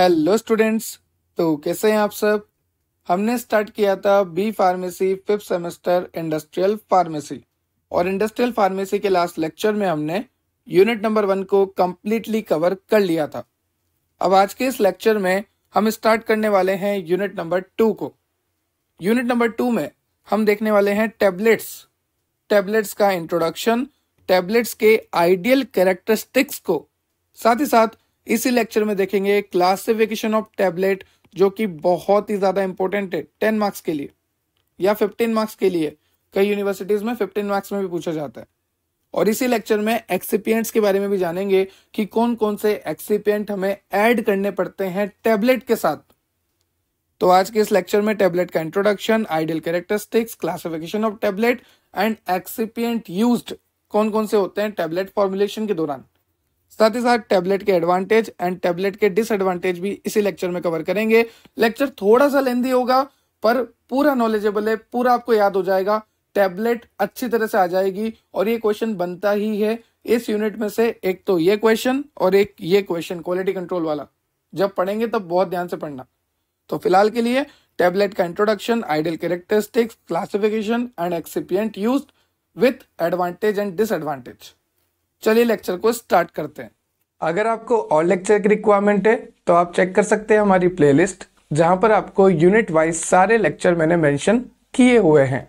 Hello students तो कैसे हैं आप सब हमने स्टार्ट किया था B pharmacy fifth semester industrial pharmacy और इंडस्ट्रियल फार्मेसी के लास्ट लेक्चर में हमने यूनिट नंबर वन को कम्प्लीटली कवर कर लिया था अब आज के इस लेक्चर में हम स्टार्ट करने वाले हैं यूनिट नंबर टू को यूनिट नंबर टू में हम देखने वाले हैं टेबलेट्स टेबलेट्स का इंट्रोडक्शन टेबलेट्स के आइडियल कैरेक्टरिस्टिक्स को साथ ही साथ इसी लेक्चर में देखेंगे क्लासिफिकेशन ऑफ टैबलेट जो कि बहुत ही ज़्यादा इंपॉर्टेंट है टेन मार्क्स के लिए या फिफ्टीन मार्क्स के लिए कई यूनिवर्सिटीज़ में फिफ्टीन मार्क्स में भी पूछा जाता है और इसी लेक्चर में एक्सीपियंट्स के बारे में भी जानेंगे कि कौन कौन से एक्सीपियंट हमें ऐड करने पड़ते हैं टैबलेट के साथ तो आज के इस लेक्चर में टैबलेट का introduction ideal characteristics classification of tablet and excipient used कौन कौन से होते हैं टैबलेट फॉर्मुलेशन के दौरान साथ ही साथ टैबलेट के एडवांटेज एंड टैबलेट के डिसएडवांटेज भी इसी लेक्चर में कवर करेंगे लेक्चर थोड़ा सा लेंदी होगा पर पूरा नॉलेजेबल है पूरा आपको याद हो जाएगा टैबलेट अच्छी तरह से आ जाएगी और ये क्वेश्चन बनता ही है इस यूनिट में से एक तो ये क्वेश्चन और एक ये क्वेश्चन क्वालिटी कंट्रोल वाला जब पढ़ेंगे तब बहुत ध्यान से पढ़ना तो फिलहाल के लिए टैबलेट का introduction ideal characteristics classification and excipient use with advantage and disadvantage चलिए लेक्चर को स्टार्ट करते हैं अगर आपको और लेक्चर की रिक्वायरमेंट है तो आप चेक कर सकते हैं हमारी प्लेलिस्ट जहां पर आपको यूनिट वाइज सारे लेक्चर मैंने मेंशन किए हुए हैं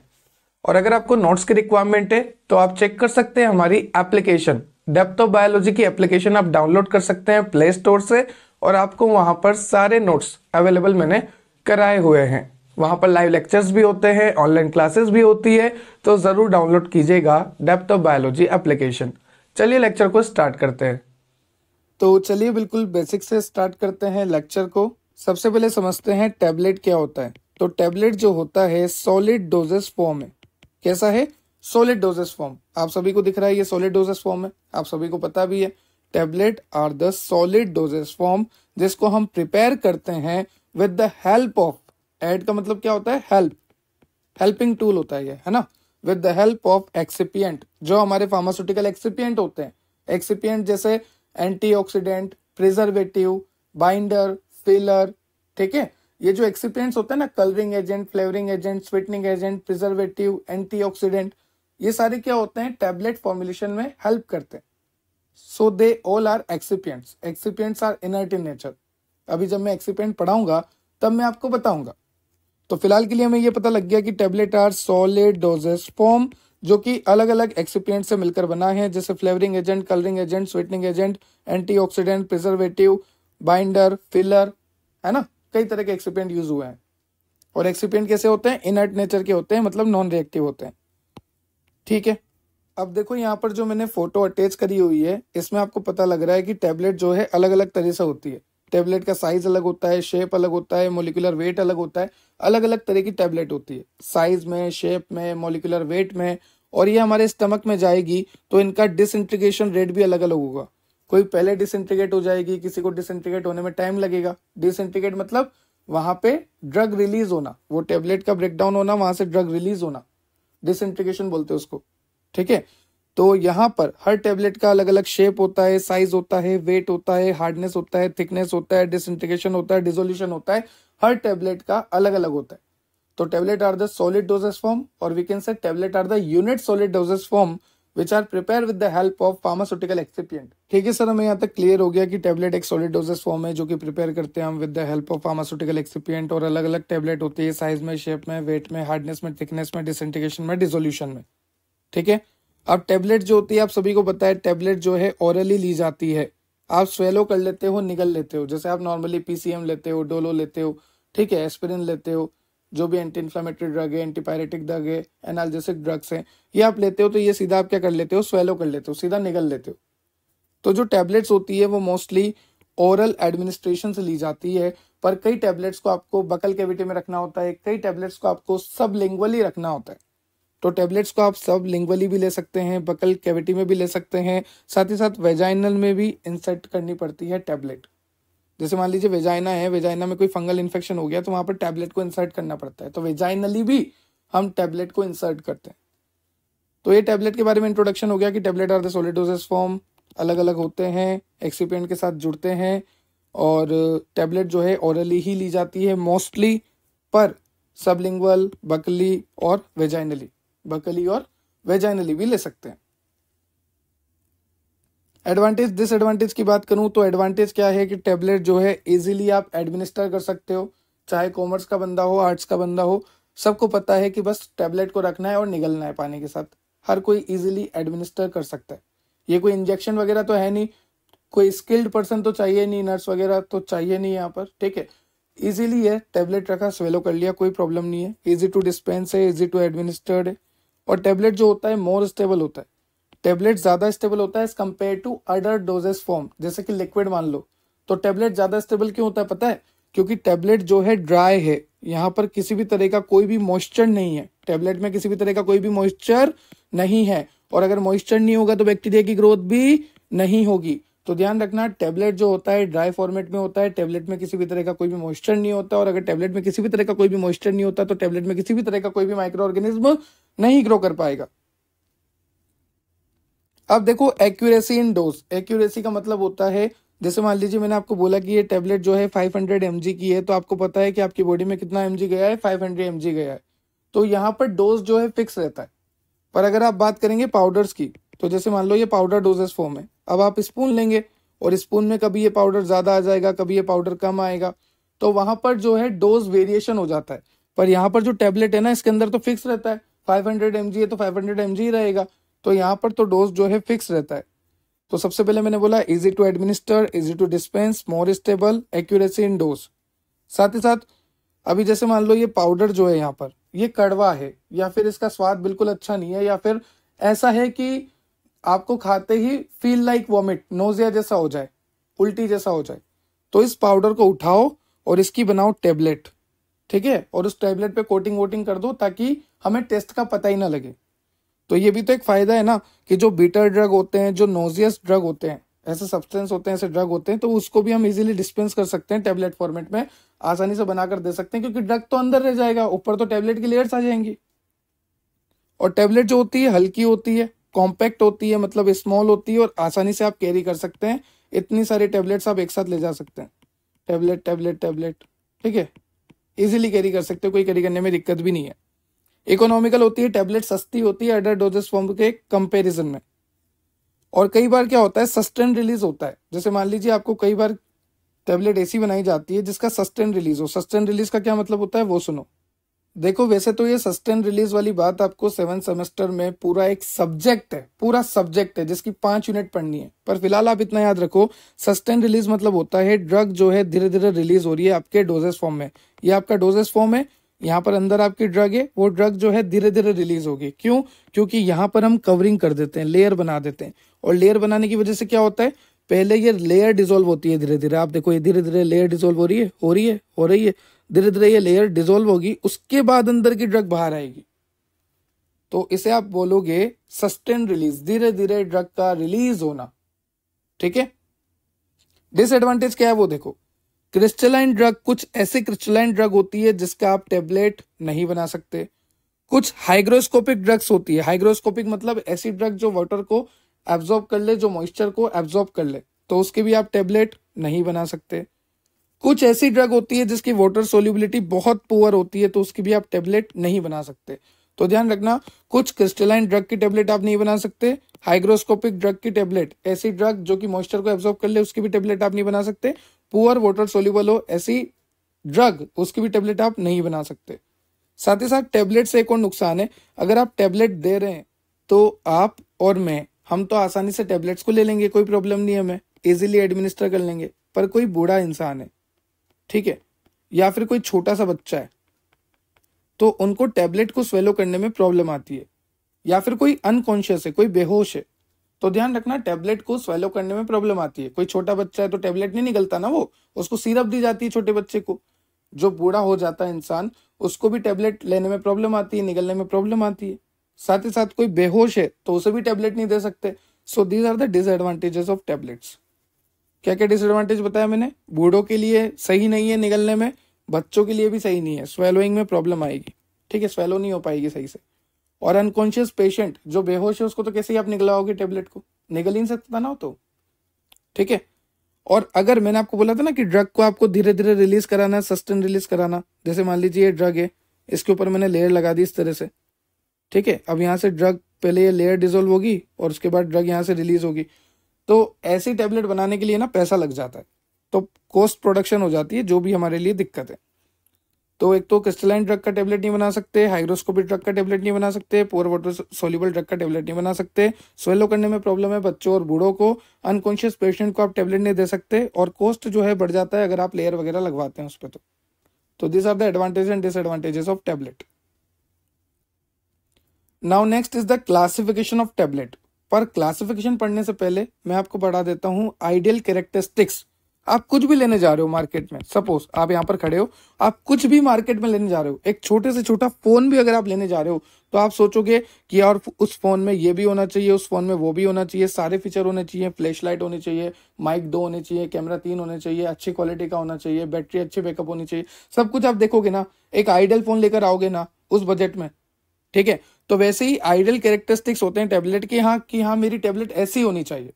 और अगर आपको नोट्स की रिक्वायरमेंट है तो आप चेक कर सकते हैं हमारी एप्लीकेशन डेप्थ ऑफ बायोलॉजी की एप्लीकेशन आप डाउनलोड कर सकते हैं प्ले स्टोर से और आपको वहां पर सारे नोट्स अवेलेबल मैंने कराए हुए हैं वहां पर लाइव लेक्चर्स भी होते हैं ऑनलाइन क्लासेस भी होती है तो ज़रूर डाउनलोड कीजिएगा डेप्थ ऑफ बायोलॉजी एप्लीकेशन चलिए लेक्चर को स्टार्ट करते हैं तो चलिए बिल्कुल बेसिक से स्टार्ट करते हैं लेक्चर को सबसे पहले समझते हैं टैबलेट क्या होता है तो टैबलेट जो होता है सॉलिड डोजेस फॉर्म है कैसा है सॉलिड डोजेस फॉर्म आप सभी को दिख रहा है ये सॉलिड डोजेस फॉर्म है आप सभी को पता भी है tablet are the solid dosage form जिसको हम प्रिपेयर करते हैं विद द हेल्प ऑफ एड का मतलब क्या होता है हेल्प हेल्पिंग टूल होता है ये है ना with the help of excipient जो हमारे फार्मास्यूटिकल एक्सीपियंट होते हैं एक्सीपियंट जैसे एंटीऑक्सीडेंट प्रिजर्वेटिव बाइंडर फिलर ठीक है ये जो एक्सीपियंट होते हैं ना colouring agent flavouring agent sweetening agent preservative antioxidant ये सारे क्या होते हैं टेबलेट फॉर्मुलेशन में हेल्प करते हैं so they all are excipients excipients are inert in nature अभी जब मैं एक्सीपियंट पढ़ाऊंगा तब मैं आपको बताऊंगा तो फिलहाल के लिए हमें ये पता लग गया कि tablet are solid dosage form जो कि अलग अलग एक्सीपियंट से मिलकर बना है जैसे flavouring agent colouring agent sweetening agent antioxidant preservative binder filler है ना कई तरह के एक्सीपियंट यूज हुए हैं और एक्सीपियंट कैसे होते हैं इनर्ट नेचर के होते हैं मतलब नॉन रिएक्टिव होते हैं ठीक है अब देखो यहाँ पर जो मैंने फोटो अटैच करी हुई है इसमें आपको पता लग रहा है कि टैबलेट जो है अलग अलग तरह से होती है टैबलेट का साइज अलग होता है शेप अलग होता है मोलिकुलर वेट अलग होता है अलग अलग तरह की टैबलेट होती है साइज में शेप में मोलिकुलर वेट में और ये हमारे स्टमक में जाएगी तो इनका डिसइंट्रीगेशन रेट भी अलग अलग होगा कोई पहले डिसइंट्रीगेट हो जाएगी किसी को डिसइंट्रीगेट होने में टाइम लगेगा डिसइंट्रीगेट मतलब वहां पे ड्रग रिलीज होना वो टेबलेट का ब्रेकडाउन होना वहां से ड्रग रिलीज होना डिसइंट्रीगेशन बोलते हैं उसको ठीक है तो यहाँ पर हर टेबलेट का अलग अलग शेप होता है साइज होता है वेट होता है हार्डनेस होता है थिकनेस होता है डिसइंटीग्रेशन होता है डिजोल्यूशन होता है हर टेबलेट का अलग अलग होता है तो tablet are the solid dosage form और we can say tablet are the unit solid dosage form which are prepare with the help of pharmaceutical excipient ठीक है सर हमें यहाँ तक क्लियर हो गया कि टेबलेट एक सॉलिड डोजेस फॉर्म है जो कि प्रिपेयर करते हैं हम with the help of pharmaceutical excipient और अलग अलग टेबलेट होती है साइज में शेप में वेट में हार्डनेस में थिकनेस में डिसइंटीग्रेशन में डिजोल्यूशन में ठीक है अब टेबलेट जो होती है आप सभी को पता है टेबलेट जो है ओरली ली जाती है आप स्वेलो कर लेते हो निगल लेते हो जैसे आप नॉर्मली पीसीएम लेते हो डोलो लेते हो ठीक है एस्पिरिन लेते हो जो भी एंटी इन्फ्लामेटरी ड्रग है एंटीपायरेटिक ड्रग है एनालजेसिक ड्रग्स हैं ये आप लेते हो तो ये सीधा आप क्या कर लेते हो स्वेलो कर लेते हो सीधा निगल लेते हो तो जो टैबलेट्स होती है वो मोस्टली ओरल एडमिनिस्ट्रेशन से ली जाती है पर कई टैबलेट्स को आपको बकल कैविटी में रखना होता है कई टैबलेट्स को आपको सब रखना होता है तो टेबलेट्स को आप सब लिंगवली भी ले सकते हैं बकल कैविटी में भी ले सकते हैं साथ ही साथ वेजाइनल में भी इंसर्ट करनी पड़ती है टैबलेट जैसे मान लीजिए वेजाइना है वेजाइना में कोई फंगल इन्फेक्शन हो गया तो वहां पर टैबलेट को इंसर्ट करना पड़ता है तो वेजाइनली भी हम टैबलेट को इंसर्ट करते हैं तो ये टैबलेट के बारे में इंट्रोडक्शन हो गया कि tablet are the solid dosage form अलग अलग होते हैं एक्सीपेंट के साथ जुड़ते हैं और टैबलेट जो है ओरली ही ली जाती है मोस्टली पर सबलिंगल बकली और वेजाइनली बकली और वेजाइनली भी ले सकते हैं एडवांटेज डिसएडवांटेज की बात करूं तो एडवांटेज क्या है कि टेबलेट जो है इजीली आप एडमिनिस्टर कर सकते हो चाहे कॉमर्स का बंदा हो आर्ट्स का बंदा हो सबको पता है कि बस टैबलेट को रखना है और निगलना है पानी के साथ हर कोई इजीली एडमिनिस्टर कर सकता है ये कोई इंजेक्शन वगैरह तो है नहीं कोई स्किल्ड पर्सन तो चाहिए नहीं नर्स वगैरह तो चाहिए नहीं यहाँ पर ठीक है इजिली है टैबलेट रखा स्वेलो कर लिया कोई प्रॉब्लम नहीं है इजी टू डिस्पेंस है इजी टू एडमिनिस्टर्ड है और टेबलेट जो होता है मोर स्टेबल होता है टेबलेट ज़्यादा स्टेबल होता है as compare to other dosage form जैसे कि लिक्विड मान लो तो टेबलेट ज़्यादा स्टेबल क्यों होता है पता है क्योंकि टेबलेट जो है ड्राई है यहाँ पर किसी भी तरह का कोई भी मॉइस्चर नहीं है टेबलेट में किसी भी तरह का कोई भी मॉइस्चर नहीं है और अगर मॉइस्चर नहीं होगा तो बैक्टीरिया की ग्रोथ भी नहीं होगी तो ध्यान रखना टेबलेट जो होता है ड्राई फॉर्मेट में होता है टेबलेट में किसी भी तरह का कोई भी मॉइस्चर नहीं होता और अगर टेबलेट में किसी भी तरह का कोई भी मॉइस्चर नहीं होता तो टेबलेट में किसी भी तरह का कोई भी माइक्रो ऑर्गेनिज्म नहीं ग्रो कर पाएगा अब देखो एक्यूरेसी इन डोज एक्यूरेसी का मतलब होता है जैसे मान लीजिए मैंने आपको बोला कि ये टेबलेट जो है 500 हंड्रेड की है तो आपको पता है कि आपकी बॉडी में कितना एम गया है 500 हंड्रेड गया है तो यहाँ पर डोज जो है फिक्स रहता है पर अगर आप बात करेंगे पाउडर्स की तो जैसे मान लो ये पाउडर डोजेस फॉर्म है अब आप स्पून लेंगे और स्पून में कभी ये पाउडर ज़्यादा आ जाएगा कभी ये पाउडर कम आएगा तो वहां पर जो है डोज वेरिएशन हो जाता है पर यहाँ पर जो टेबलेट है ना इसके अंदर तो फिक्स रहता है 500 हंड्रेड एम जी है तो 500 हंड्रेड एम जी रहेगा तो यहाँ पर तो डोज जो है फिक्स रहता है तो सबसे पहले मैंने बोला easy to administer easy to dispense more stable accuracy in dose साथ ही साथ अभी जैसे मान लो ये पाउडर जो है यहाँ पर ये कड़वा है या फिर इसका स्वाद बिल्कुल अच्छा नहीं है या फिर ऐसा है कि आपको खाते ही फील लाइक वॉमिट नोजिया जैसा हो जाए उल्टी जैसा हो जाए तो इस पाउडर को उठाओ और इसकी बनाओ टेबलेट ठीक है और उस टेबलेट पे कोटिंग वोटिंग कर दो ताकि हमें टेस्ट का पता ही ना लगे तो ये भी तो एक फ़ायदा है ना कि जो बीटर ड्रग होते हैं जो नोजियस ड्रग होते हैं ऐसे सब्सटेंस होते हैं ऐसे ड्रग होते हैं तो उसको भी हम इजीली डिस्पेंस कर सकते हैं टेबलेट फॉर्मेट में आसानी से बनाकर दे सकते हैं क्योंकि ड्रग तो अंदर रह जाएगा ऊपर तो टेबलेट की लेयर्स आ जाएंगी और टेबलेट जो होती है हल्की होती है कॉम्पैक्ट होती है मतलब स्मॉल होती है और आसानी से आप कैरी कर सकते हैं इतनी सारी टैबलेट्स आप एक साथ ले जा सकते हैं टैबलेट टैबलेट टैबलेट ठीक है इजीली कैरी कर सकते हो कोई कैरी करने में दिक्कत भी नहीं है इकोनॉमिकल होती है टैबलेट सस्ती होती है अडर डोजेस फॉर्म के कंपेरिजन में और कई बार क्या होता है सस्टेन रिलीज होता है जैसे मान लीजिए आपको कई बार टैबलेट ऐसी बनाई जाती है जिसका सस्टेन रिलीज हो सस्टेन रिलीज का क्या मतलब होता है वो सुनो देखो वैसे तो ये सस्टेन रिलीज वाली बात आपको सेवन सेमेस्टर में पूरा एक सब्जेक्ट है पूरा सब्जेक्ट है जिसकी पांच यूनिट पढ़नी है पर फिलहाल आप इतना याद रखो सस्टेन रिलीज मतलब होता है ड्रग जो है धीरे धीरे रिलीज हो रही है आपके डोजेस फॉर्म में ये आपका डोजेस फॉर्म है यहाँ पर अंदर आपकी ड्रग है वो ड्रग जो है धीरे धीरे रिलीज होगी क्यों क्योंकि यहाँ पर हम कवरिंग कर देते हैं लेयर बना देते हैं और लेयर बनाने की वजह से क्या होता है पहले ये लेयर डिजोल्व होती है धीरे धीरे आप देखो ये धीरे धीरे लेयर डिजोल्व हो रही है हो रही है हो रही है धीरे धीरे ये लेयर डिजोल्व होगी उसके बाद अंदर की ड्रग बाहर आएगी तो इसे आप बोलोगे सस्टेन रिलीज धीरे धीरे ड्रग का रिलीज होना ठीक है डिसएडवांटेज क्या है वो देखो क्रिस्टलाइन ड्रग कुछ ऐसे क्रिस्टलाइन ड्रग होती है जिसका आप टेबलेट नहीं बना सकते कुछ हाइग्रोस्कोपिक ड्रग्स होती है हाइग्रोस्कोपिक मतलब ऐसी ड्रग जो वाटर को एब्जॉर्ब कर ले जो मॉइस्चर को एब्जॉर्ब कर ले तो उसके भी आप टेबलेट नहीं बना सकते कुछ ऐसी ड्रग होती है जिसकी वाटर सोल्यूबिलिटी बहुत पुअर होती है तो उसकी भी आप टेबलेट नहीं बना सकते तो ध्यान रखना कुछ क्रिस्टलाइन ड्रग की टेबलेट आप नहीं बना सकते हाइग्रोस्कोपिक ड्रग की टेबलेट ऐसी ड्रग जो कि मॉइस्चर को एब्जॉर्ब कर ले उसकी भी टेबलेट आप नहीं बना सकते पुअर वाटर सोल्यूबल हो ऐसी ड्रग उसकी भी टेबलेट आप नहीं बना सकते साथ ही साथ टेबलेट से एक और नुकसान है अगर आप टेबलेट दे रहे हैं तो आप और मैं हम तो आसानी से टेबलेट्स को ले लेंगे कोई प्रॉब्लम नहीं हमें इजिली एडमिनिस्टर कर लेंगे पर कोई बूढ़ा इंसान है ठीक है या फिर कोई छोटा सा बच्चा है तो उनको टैबलेट को स्वेलो करने में प्रॉब्लम आती है या फिर कोई अनकॉन्शियस है कोई बेहोश है तो ध्यान रखना टैबलेट को स्वेलो करने में प्रॉब्लम आती है कोई छोटा बच्चा है तो टैबलेट नहीं निकलता ना वो उसको सिरप दी जाती है छोटे बच्चे को जो बूढ़ा हो जाता है इंसान उसको भी टैबलेट लेने में प्रॉब्लम आती है निकलने में प्रॉब्लम आती है साथ ही साथ कोई बेहोश है तो उसे भी टैबलेट नहीं दे सकते so these are the disadvantages of tablets क्या क्या डिसएडवांटेज बताया मैंने बूढ़ों के लिए सही नहीं है निगलने में बच्चों के लिए भी सही नहीं है स्वेलोइंग में प्रॉब्लम आएगी ठीक है स्वेलो नहीं हो पाएगी सही से और अनकॉन्शियस पेशेंट जो बेहोश है उसको तो कैसे ही आप निकलाओगे टेबलेट को निकल ही नहीं सकता ना तो ठीक है और अगर मैंने आपको बोला था ना कि ड्रग को आपको धीरे धीरे रिलीज कराना है सस्टेन रिलीज कराना जैसे मान लीजिए ये ड्रग है इसके ऊपर मैंने लेयर लगा दी इस तरह से ठीक है अब यहाँ से ड्रग पहले ये लेयर डिजोल्व होगी और उसके बाद ड्रग यहाँ से रिलीज होगी तो ऐसी टैबलेट बनाने के लिए ना पैसा लग जाता है तो कॉस्ट प्रोडक्शन हो जाती है जो भी हमारे लिए दिक्कत है तो एक तो क्रिस्टलाइन ड्रग का टेबलेट नहीं बना सकते हाइग्रोस्कोपिक ड्रग का टेबलेट नहीं बना सकते पोर वाटर सोल्यूबल ड्रग का टेबलेट नहीं बना सकते स्वेलो करने में प्रॉब्लम है बच्चों और बूढ़ों को अनकॉन्शियस पेशेंट को आप टेबलेट नहीं दे सकते और कॉस्ट जो है बढ़ जाता है अगर आप लेयर वगैरह लगवाते हैं उस पर तो तो this are the advantage and disadvantages of tablet now next is the classification of tablet पर क्लासिफिकेशन पढ़ने से पहले मैं आपको बढ़ा देता हूँ आइडियल कैरेक्टरिस्टिक्स आप कुछ भी लेने जा रहे हो मार्केट में सपोज आप यहाँ पर खड़े हो आप कुछ भी मार्केट में लेने जा रहे हो एक छोटे से छोटा फोन भी अगर आप लेने जा रहे हो तो आप सोचोगे कि यार उस फोन में ये भी होना चाहिए उस फोन में वो भी होना चाहिए सारे फीचर होने चाहिए फ्लैश लाइट होनी चाहिए माइक दो होने चाहिए कैमरा तीन होने चाहिए अच्छी क्वालिटी का होना चाहिए बैटरी अच्छी बैकअप होनी चाहिए सब कुछ आप देखोगे ना एक आइडियल फोन लेकर आओगे ना उस बजट में ठीक है तो वैसे ही आइडियल कैरेक्टरिस्टिक्स होते हैं टैबलेट के हाँ कि हाँ मेरी टैबलेट ऐसी होनी चाहिए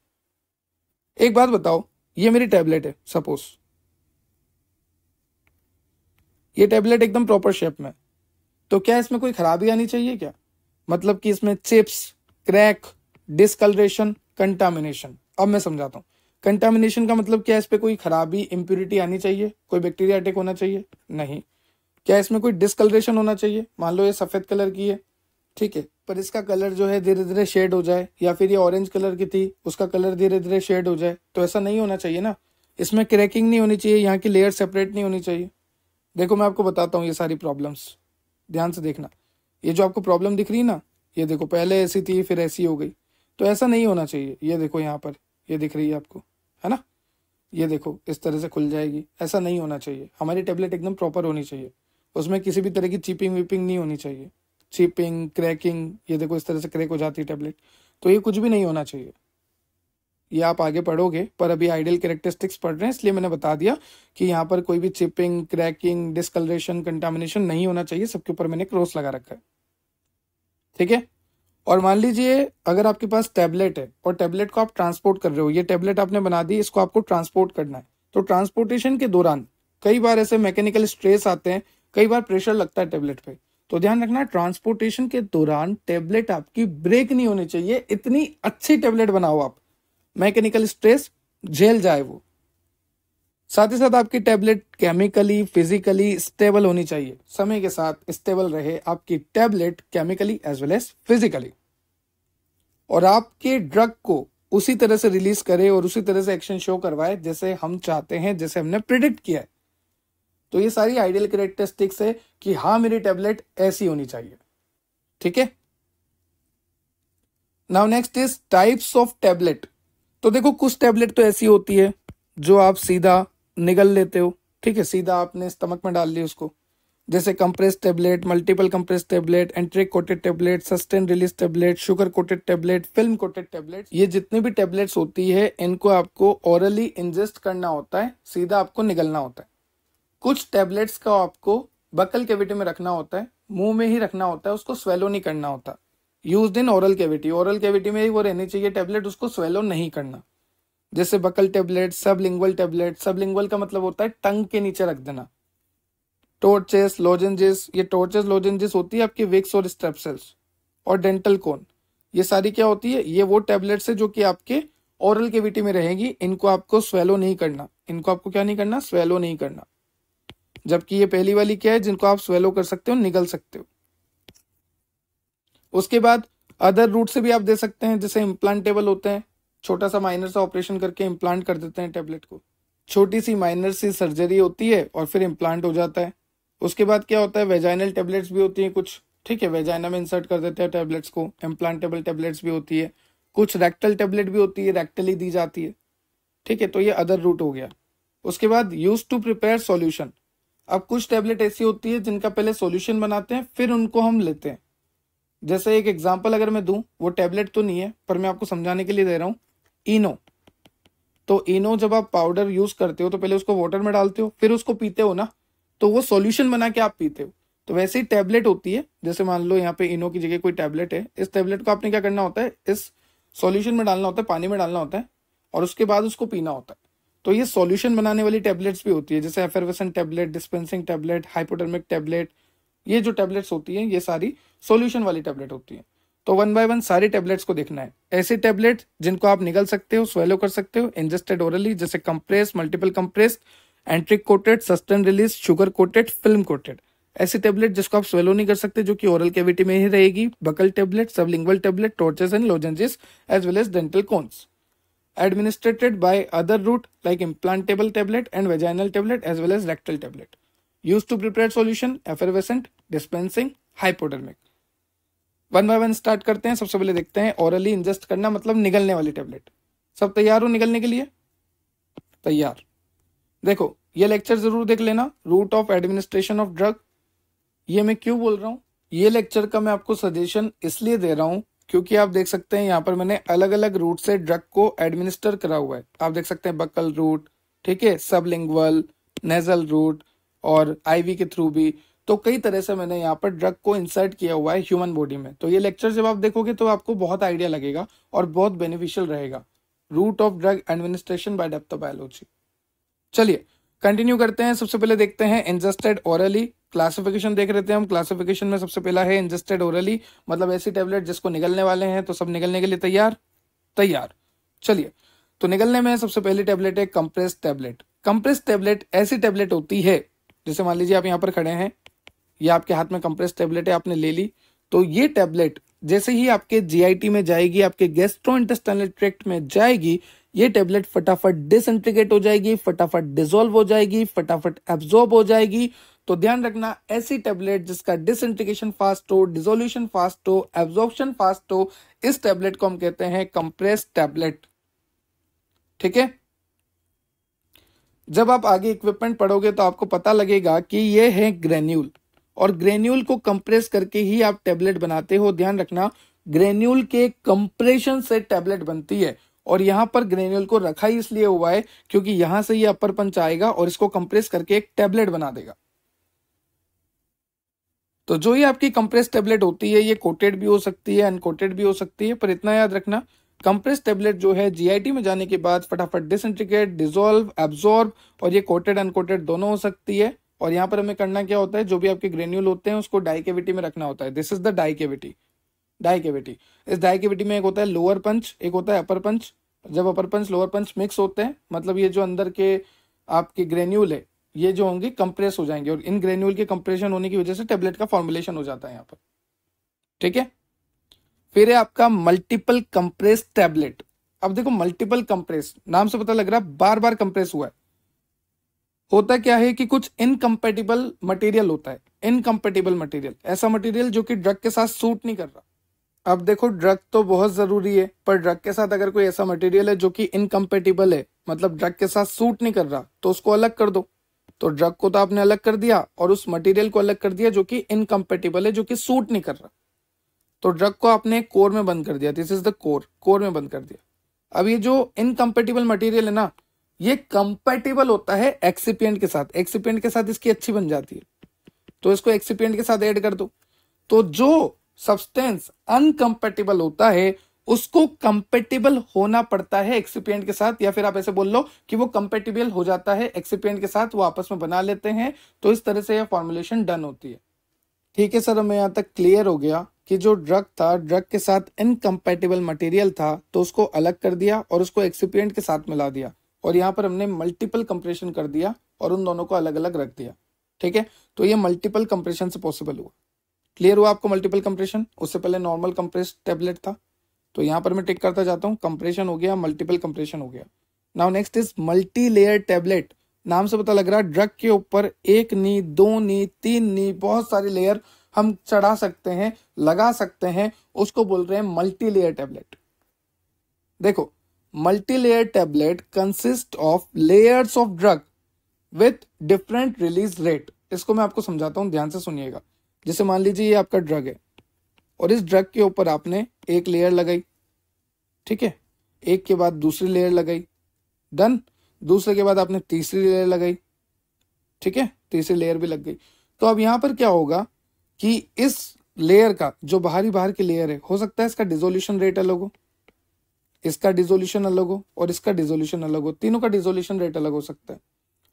एक बात बताओ ये मेरी टैबलेट है सपोज ये टैबलेट एकदम प्रॉपर शेप में तो क्या इसमें कोई खराबी आनी चाहिए क्या मतलब कि इसमें चिप्स क्रैक डिसकलरेशन कंटामिनेशन अब मैं समझाता हूँ कंटामिनेशन का मतलब क्या इस पर कोई खराबी इम्प्यूरिटी आनी चाहिए कोई बैक्टीरिया अटैक होना चाहिए नहीं क्या इसमें कोई डिसकलरेशन होना चाहिए मान लो ये सफ़ेद कलर की है ठीक है पर इसका कलर जो है धीरे धीरे शेड हो जाए या फिर ये ऑरेंज कलर की थी उसका कलर धीरे धीरे शेड हो जाए तो ऐसा नहीं होना चाहिए ना इसमें क्रैकिंग नहीं होनी चाहिए यहाँ की लेयर सेपरेट नहीं होनी चाहिए देखो मैं आपको बताता हूँ ये सारी प्रॉब्लम्स ध्यान से देखना ये जो आपको प्रॉब्लम दिख रही ना ये देखो पहले ऐसी थी फिर ऐसी हो गई तो ऐसा नहीं होना चाहिए ये देखो यहाँ पर ये दिख रही है आपको है ना ये देखो इस तरह से खुल जाएगी ऐसा नहीं होना चाहिए हमारी टेबलेट एकदम प्रॉपर होनी चाहिए उसमें किसी भी तरह की चिपिंग विपिंग नहीं होनी चाहिए चिपिंग क्रैकिंग ये देखो इस तरह से क्रैक हो जाती है टेबलेट तो ये कुछ भी नहीं होना चाहिए ये आप आगे पढ़ोगे पर अभी आइडियल कैरेक्टरिस्टिक्स पढ़ रहे हैं इसलिए मैंने बता दिया कि यहाँ पर कोई भी चिपिंग क्रैकिंग डिस्कलरेशन कंटामिनेशन नहीं होना चाहिए सबके ऊपर मैंने क्रॉस लगा रखा है ठीक है और मान लीजिए अगर आपके पास टैबलेट है और टैबलेट को आप ट्रांसपोर्ट कर रहे हो ये टैबलेट आपने बना दी इसको आपको ट्रांसपोर्ट करना है तो ट्रांसपोर्टेशन के दौरान कई बार ऐसे मैकेनिकल स्ट्रेस आते हैं कई बार प्रेशर लगता है टैबलेट पे तो ध्यान रखना ट्रांसपोर्टेशन के दौरान टेबलेट आपकी ब्रेक नहीं होनी चाहिए इतनी अच्छी टेबलेट बनाओ आप मैकेनिकल स्ट्रेस झेल जाए वो साथ ही साथ आपकी टेबलेट केमिकली फिजिकली स्टेबल होनी चाहिए समय के साथ स्टेबल रहे आपकी tablet chemically as well as physically और आपके ड्रग को उसी तरह से रिलीज करे और उसी तरह से एक्शन शो करवाए जैसे हम चाहते हैं जैसे हमने प्रिडिक्ट किया है तो ये सारी आइडियल करेक्टरिस्टिक्स है कि हाँ मेरी टेबलेट ऐसी होनी चाहिए ठीक है now next is types of tablet तो देखो कुछ टेबलेट तो ऐसी होती है जो आप सीधा निगल लेते हो ठीक है सीधा आपने स्टमक में डाल लिया उसको जैसे compress tablet multiple compress tablet enteric coated tablet sustain release tablet sugar coated tablet film coated tablet ये जितनी भी टेबलेट्स होती है इनको आपको ओरली इंजेस्ट करना होता है सीधा आपको निगलना होता है कुछ टैबलेट्स का आपको बकल कैविटी में रखना होता है मुंह में ही रखना होता है उसको स्वेलो नहीं करना होता use in oral cavity oral cavity में वो रहनी चाहिए टेबलेट उसको स्वेलो नहीं करना जैसे buccal tablet sublingual tablet sublingual का मतलब होता है टंग के नीचे रख देना टोर्चेस लोजेंजेस ये टोर्चेस लोजेंजेस होती है आपकी विक्स और स्ट्रेपसेल्स और डेंटल कोन ये सारी क्या होती है ये वो टेबलेट्स है जो कि आपके ओरल केविटी में रहेगी इनको आपको स्वेलो नहीं करना इनको आपको क्या नहीं करना स्वेलो नहीं करना जबकि ये पहली वाली क्या है जिनको आप स्वेलो कर सकते हो निगल सकते हो उसके बाद अदर रूट से भी आप दे सकते हैं जैसे इम्प्लांटेबल होते हैं छोटा सा माइनर सा ऑपरेशन करके इम्प्लांट कर देते हैं टेबलेट को छोटी सी माइनर सी सर्जरी होती है और फिर इम्प्लांट हो जाता है उसके बाद क्या होता है वेजाइनल टेबलेट्स भी होती हैं कुछ ठीक है वेजाइना में इंसर्ट कर देते हैं टेबलेट्स को इम्प्लांटेबल टेबलेट्स भी होती है कुछ रेक्टल टेबलेट भी होती है रेक्टली दी जाती है ठीक है तो ये अदर रूट हो गया उसके बाद यूज टू प्रिपेयर सॉल्यूशन अब कुछ टैबलेट ऐसी होती है जिनका पहले सॉल्यूशन बनाते हैं फिर उनको हम लेते हैं जैसे एक एग्जांपल अगर मैं दूं वो टैबलेट तो नहीं है पर मैं आपको समझाने के लिए दे रहा हूँ इनो तो इनो जब आप पाउडर यूज करते हो तो पहले उसको वाटर में डालते हो फिर उसको पीते हो ना तो वो सोल्यूशन बना के आप पीते हो तो वैसे ही टैबलेट होती है जैसे मान लो यहाँ पे इनो की जगह कोई टैबलेट है इस टैबलेट को आपने क्या करना होता है इस सोल्यूशन में डालना होता है पानी में डालना होता है और उसके बाद उसको पीना होता है तो ये सॉल्यूशन बनाने वाली टेबलेट्स भी होती है जैसे effervescent tablet dispensing tablet hypodermic tablet ये जो टेबलेट्स होती हैं ये सारी सॉल्यूशन वाली टेबलेट होती हैं तो वन बाय वन सारी टेबलेट्स को देखना है ऐसे टेबलेट जिनको आप निकल सकते हो स्वेलो कर सकते हो इंजेस्टेड ओरली जैसे compress multiple compress enteric coated sustain release sugar coated film coated ऐसी टेबलेट जिसको आप स्वेलो नहीं कर सकते जो कि ओरल कैविटी में ही रहेगी buccal tablet sublingual tablet troches and lozenges as well as dental cones administered by other route like implantable tablet and vaginal tablet as well as rectal tablet. Used to prepare solution, effervescent, dispensing, hypodermic. One by one start करते हैं सबसे पहले देखते हैं orally ingest करना मतलब निगलने वाली टेबलेट सब तैयार हो निगलने के लिए तैयार देखो ये लेक्चर जरूर देख लेना route of administration of drug ये मैं क्यों बोल रहा हूँ ये लेक्चर का मैं आपको सजेशन इसलिए दे रहा हूँ क्योंकि आप देख सकते हैं यहाँ पर मैंने अलग अलग रूट से ड्रग को एडमिनिस्टर करा हुआ है आप देख सकते हैं बकल रूट ठीक है सबलिंगल नेजल रूट और आईवी के थ्रू भी तो कई तरह से मैंने यहाँ पर ड्रग को इंसर्ट किया हुआ है ह्यूमन बॉडी में तो ये लेक्चर जब आप देखोगे तो आपको बहुत आइडिया लगेगा और बहुत बेनिफिशियल रहेगा route of drug administration by biology चलिए कंटिन्यू करते हैं सबसे पहले देखते हैं इंजस्टेड ओरली क्लासिफिकेशन देख रहे थे हम क्लासिफिकेशन में सबसे पहला है इंजेस्टेड ओरली मतलब ऐसी टेबलेट जिसको निगलने वाले हैं तो सब निगलने के लिए तैयार तैयार चलिए तो निगलने में सबसे पहली टेबलेट है कंप्रेस टेबलेट कंप्रेस टेबलेट ऐसी टेबलेट होती है जैसे मान लीजिए आप यहाँ पर खड़े हैं या आपके हाथ में कंप्रेस टेबलेट है आपने ले ली तो ये टेबलेट जैसे ही आपके जीआईटी में जाएगी आपके गेस्ट्रो इंटेस्टाइनल ट्रैक्ट में जाएगी ये टेबलेट फटाफट डिसइंट्रीगेट हो जाएगी फटाफट डिजोल्व हो जाएगी फटाफट एब्जॉर्ब हो जाएगी तो ध्यान रखना ऐसी टेबलेट जिसका डिसइंटीग्रेशन फास्ट हो डिजोल्यूशन फास्ट हो एब्जॉर्प्शन फास्ट हो इस टेबलेट को हम कहते हैं कंप्रेस टेबलेट ठीक है जब आप आगे इक्विपमेंट पढ़ोगे तो आपको पता लगेगा कि ये है ग्रेन्यूल और ग्रेन्यूल को कंप्रेस करके ही आप टेबलेट बनाते हो ध्यान रखना ग्रेन्यूल के कंप्रेशन से टेबलेट बनती है और यहां पर ग्रेन्यूल को रखा ही इसलिए हुआ है क्योंकि यहां से ये अपर पंच आएगा और इसको कंप्रेस करके एक टेबलेट बना देगा तो जो ये आपकी कंप्रेस टेबलेट होती है ये कोटेड भी हो सकती है अनकोटेड भी हो सकती है पर इतना याद रखना कंप्रेस टेबलेट जो है जीआईटी में जाने के बाद फटाफट डिसइंट्रीकेट डिजोल्व एब्जॉर्ब और ये कोटेड अनकोटेड दोनों हो सकती है और यहाँ पर हमें करना क्या होता है जो भी आपके ग्रेन्यूल होते हैं उसको डाइकेविटी में रखना होता है this is the die cavity die cavity इस डाइकेविटी में एक होता है लोअर पंच एक होता है अपर पंच जब अपर पंच लोअर पंच मिक्स होते हैं मतलब ये जो अंदर के आपके ग्रेन्यूल है ये जो होंगे कंप्रेस हो जाएंगे और इन ग्रेन्यूल के कंप्रेशन होने की वजह से टेबलेट का फॉर्मुलेशन हो जाता है यहां पर ठीक है फिर है आपका मल्टीपल कंप्रेस टेबलेट अब देखो मल्टीपल कंप्रेस नाम से पता लग रहा है बार बार कंप्रेस हुआ है होता क्या है कि कुछ इनकम्पेटिबल मटेरियल होता है इनकम्पेटिबल मटेरियल ऐसा मटेरियल जो कि ड्रग के साथ सूट नहीं कर रहा अब देखो ड्रग तो बहुत जरूरी है पर ड्रग के साथ अगर कोई ऐसा मटेरियल है जो कि इनकम्पेटिबल है मतलब ड्रग के साथ सूट नहीं कर रहा तो उसको अलग कर दो तो ड्रग को तो आपने अलग कर दिया और उस मटेरियल को अलग कर दिया जो कि इनकम्पेटेबल है जो कि सूट नहीं कर रहा तो ड्रग को आपने कोर में बंद कर दिया this is the core core में बंद कर दिया अब ये जो इनकम्पेटेबल मटेरियल है ना ये कंपेटेबल होता है एक्सीपियंट के साथ एक्सीपियंट के साथ इसकी अच्छी बन जाती है तो इसको एक्सीपियंट के साथ एड कर दो तो जो सब्सटेंस अनकंपेटेबल होता है उसको कंपेटेबल होना पड़ता है एक्सीपियंट के साथ या फिर आप ऐसे बोल लो कि वो कंपेटेबल हो जाता है एक्सीपियंट के साथ वो आपस में बना लेते हैं तो इस तरह से यह फॉर्मुलेशन डन होती है ठीक है सर हमें यहाँ तक क्लियर हो गया कि जो ड्रग था ड्रग के साथ इनकम्पेटेबल मटेरियल था तो उसको अलग कर दिया और उसको एक्सीपियंट के साथ मिला दिया और यहाँ पर हमने मल्टीपल कंप्रेशन कर दिया और उन दोनों को अलग अलग रख दिया ठीक है तो ये मल्टीपल कंप्रेशन से पॉसिबल हुआ क्लियर हुआ आपको मल्टीपल कंप्रेशन उससे पहले नॉर्मल कंप्रेस टेबलेट था तो यहां पर मैं टिक करता जाता हूँ कंप्रेशन हो गया मल्टीपल कंप्रेशन हो गया now next is multi layer tablet नाम से पता लग रहा है ड्रग के ऊपर एक नी दो नी तीन नी बहुत सारी लेयर हम चढ़ा सकते हैं लगा सकते हैं उसको बोल रहे हैं मल्टी लेयर टेबलेट देखो multi layer tablet consist of layers of drug with different release rate इसको मैं आपको समझाता हूं ध्यान से सुनिएगा जैसे मान लीजिए ये आपका ड्रग है और इस ड्रग के ऊपर आपने एक लेयर लगाई ठीक है एक के बाद दूसरी लेयर लगाई डन दूसरे के बाद आपने तीसरी लेयर लगाई ठीक है तीसरी लेयर भी लग गई तो अब यहां पर क्या होगा कि इस लेयर का जो बाहरी बाहर की लेयर है हो सकता है इसका डिजोल्यूशन रेट अलग हो इसका डिजोल्यूशन अलग हो और इसका डिजोल्यूशन अलग हो तीनों का डिजोल्यूशन रेट अलग हो सकता है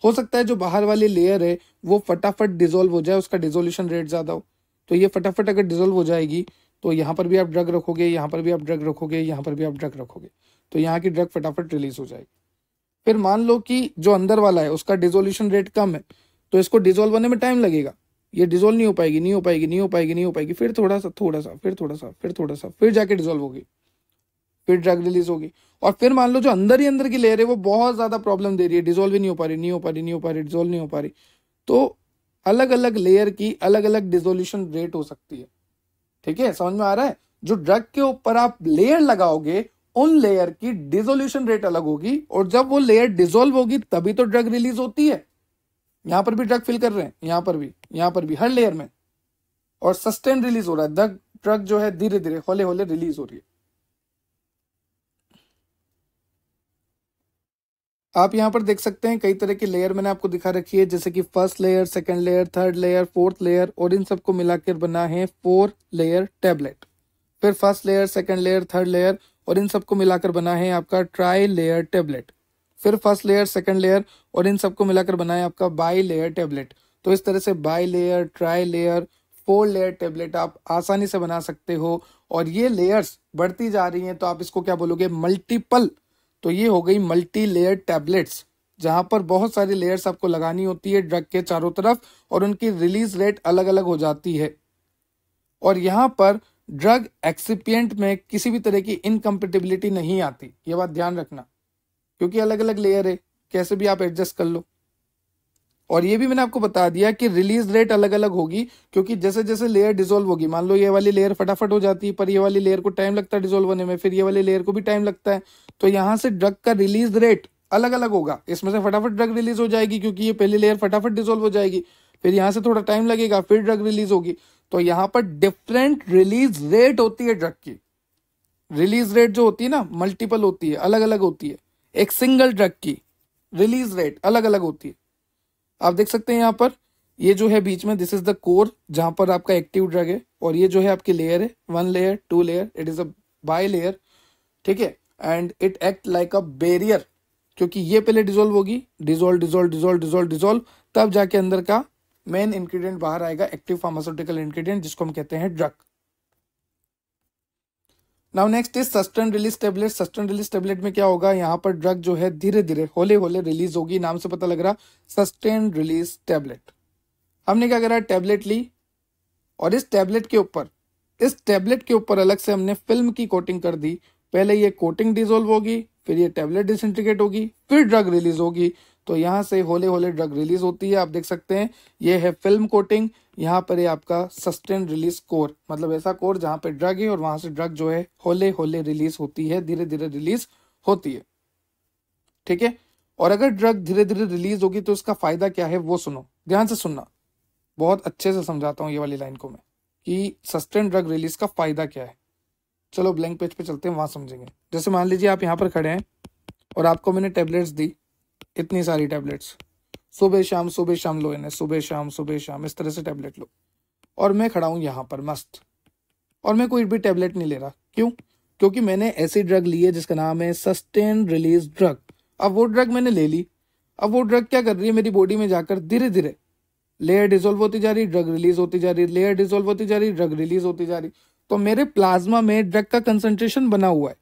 हो सकता है जो बाहर वाली लेयर है वो फटाफट डिजोल्व हो जाए उसका डिजोल्यूशन रेट ज्यादा हो तो ये फटाफट अगर डिजोल्व हो जाएगी तो यहाँ पर भी आप ड्रग रखोगे यहाँ पर भी आप ड्रग रखोगे यहाँ पर भी आप ड्रग रखोगे तो यहाँ की ड्रग फटाफट रिलीज हो जाएगी फिर मान लो कि जो अंदर वाला है उसका डिजोल्यूशन रेट कम है तो इसको डिजोल्व होने में टाइम लगेगा ये डिजोल्व नहीं हो पाएगी नहीं हो पाएगी नहीं हो पाएगी नहीं हो पाएगी फिर थोड़ा सा थोड़ा सा फिर थोड़ा सा फिर थोड़ा सा फिर जाके डिजोल्व होगी फिर ड्रग रिलीज होगी और फिर मान लो जो अंदर ही अंदर की लेयर है वो बहुत ज्यादा प्रॉब्लम दे रही है डिजोल्व ही नहीं हो पा रही नहीं हो पा रही नहीं हो पा रही डिजोल्व नहीं हो पा रही तो अलग अलग लेयर की अलग अलग डिजोल्यूशन रेट हो सकती है ठीक है समझ में आ रहा है जो ड्रग के ऊपर आप लेयर लगाओगे उन लेयर की डिजोल्यूशन रेट अलग होगी और जब वो लेयर डिजोल्व होगी तभी तो ड्रग रिलीज होती है यहां पर भी ड्रग फिल कर रहे हैं यहां पर भी यहां पर भी हर लेयर में और सस्टेन रिलीज हो रहा है ड्रग जो है धीरे धीरे होले होले रिलीज हो रही है आप यहाँ पर देख सकते हैं कई तरह की लेयर मैंने आपको दिखा रखी है जैसे कि first layer second layer third layer fourth layer और इन सबको मिलाकर बना है फोर लेयर टेबलेट फिर first layer second layer third layer और इन सबको मिलाकर बना है आपका ट्राई लेयर टेबलेट फिर फर्स्ट लेयर सेकंड लेयर और इन सबको मिलाकर बना है आपका बाई लेयर टेबलेट तो इस तरह से bi layer tri layer four layer tablet आप आसानी से बना सकते हो और ये लेयर्स बढ़ती जा रही हैं तो आप इसको क्या बोलोगे मल्टीपल तो ये हो गई मल्टी लेयर टैबलेट्स जहां पर बहुत सारी लेयर्स आपको लगानी होती है ड्रग के चारों तरफ और उनकी रिलीज रेट अलग अलग हो जाती है और यहां पर ड्रग एक्सीपियंट में किसी भी तरह की इनकम्पेटेबिलिटी नहीं आती ये बात ध्यान रखना क्योंकि अलग अलग लेयर है कैसे भी आप एडजस्ट कर लो और ये भी मैंने आपको बता दिया कि रिलीज रेट अलग अलग होगी क्योंकि जैसे जैसे लेयर डिजोल्व होगी मान लो ये वाली लेयर फटाफट हो जाती है पर ये वाली लेयर को टाइम लगता है डिजोल्व होने में फिर ये वाली लेयर को भी टाइम लगता है तो यहाँ से ड्रग का रिलीज रेट अलग अलग होगा इसमें से फटाफट ड्रग रिलीज हो जाएगी क्योंकि ये पहली लेयर फटाफट डिजोल्व हो जाएगी फिर यहाँ से थोड़ा टाइम लगेगा फिर ड्रग रिलीज होगी तो यहाँ पर डिफरेंट रिलीज रेट होती है ड्रग की रिलीज रेट जो होती है ना मल्टीपल होती है अलग अलग होती है एक सिंगल ड्रग की रिलीज रेट अलग अलग होती है आप देख सकते हैं यहाँ पर ये जो है बीच में दिस इज द कोर जहां पर आपका एक्टिव ड्रग है और ये जो है आपकी लेयर है one layer two layer it is a bilayer ठीक है and it act like a barrier क्योंकि ये पहले डिजोल्व होगी dissolve dissolve dissolve dissolve dissolve तब जाके अंदर का मेन इंग्रेडिएंट बाहर आएगा एक्टिव फार्मास्यूटिकल इंग्रेडिएंट जिसको हम कहते हैं drug now next is sustain release tablet sustain release tablet में क्या होगा यहाँ पर ड्रग जो है धीरे धीरे होले होले रिलीज होगी नाम से पता लग रहा सस्टेन रिलीज टेबलेट हमने क्या करा टेबलेट ली और इस टेबलेट के ऊपर इस टेबलेट के ऊपर अलग से हमने फिल्म की कोटिंग कर दी पहले ये कोटिंग डिजोल्व होगी फिर ये टेबलेट डिसइंटीग्रेट होगी फिर ड्रग रिलीज होगी तो यहां से होले होले ड्रग रिलीज होती है आप देख सकते हैं ये है फिल्म कोटिंग यहाँ पर है आपका सस्टेन रिलीज कोर मतलब ऐसा कोर जहां पर ड्रग है और वहां से ड्रग जो है होले होले रिलीज होती है धीरे धीरे रिलीज होती है ठीक है और अगर ड्रग धीरे धीरे रिलीज होगी तो इसका फायदा क्या है वो सुनो ध्यान से सुनना बहुत अच्छे से समझाता हूँ ये वाली लाइन को मैं कि सस्टेन ड्रग रिलीज का फायदा क्या है चलो ब्लैंक पेज पे चलते हैं वहां समझेंगे जैसे मान लीजिए आप यहाँ पर खड़े हैं और आपको मैंने टेबलेट्स दी इतनी सारी टेबलेट्स सुबह शाम सुबह शाम लो इन्हें सुबह शाम सुबह शाम इस तरह से टैबलेट लो और मैं खड़ा हूं यहां पर मस्त और मैं कोई भी टैबलेट नहीं ले रहा क्यों क्योंकि मैंने ऐसी ड्रग ली है जिसका नाम है सस्टेन रिलीज ड्रग अब वो ड्रग मैंने ले ली अब वो ड्रग क्या कर रही है मेरी बॉडी में जाकर धीरे धीरे लेयर डिजोल्व होती जा रही ड्रग रिलीज होती जा रही लेयर डिजोल्व होती जा रही ड्रग रिलीज होती जा रही तो मेरे प्लाज्मा में ड्रग का कंसंट्रेशन बना हुआ है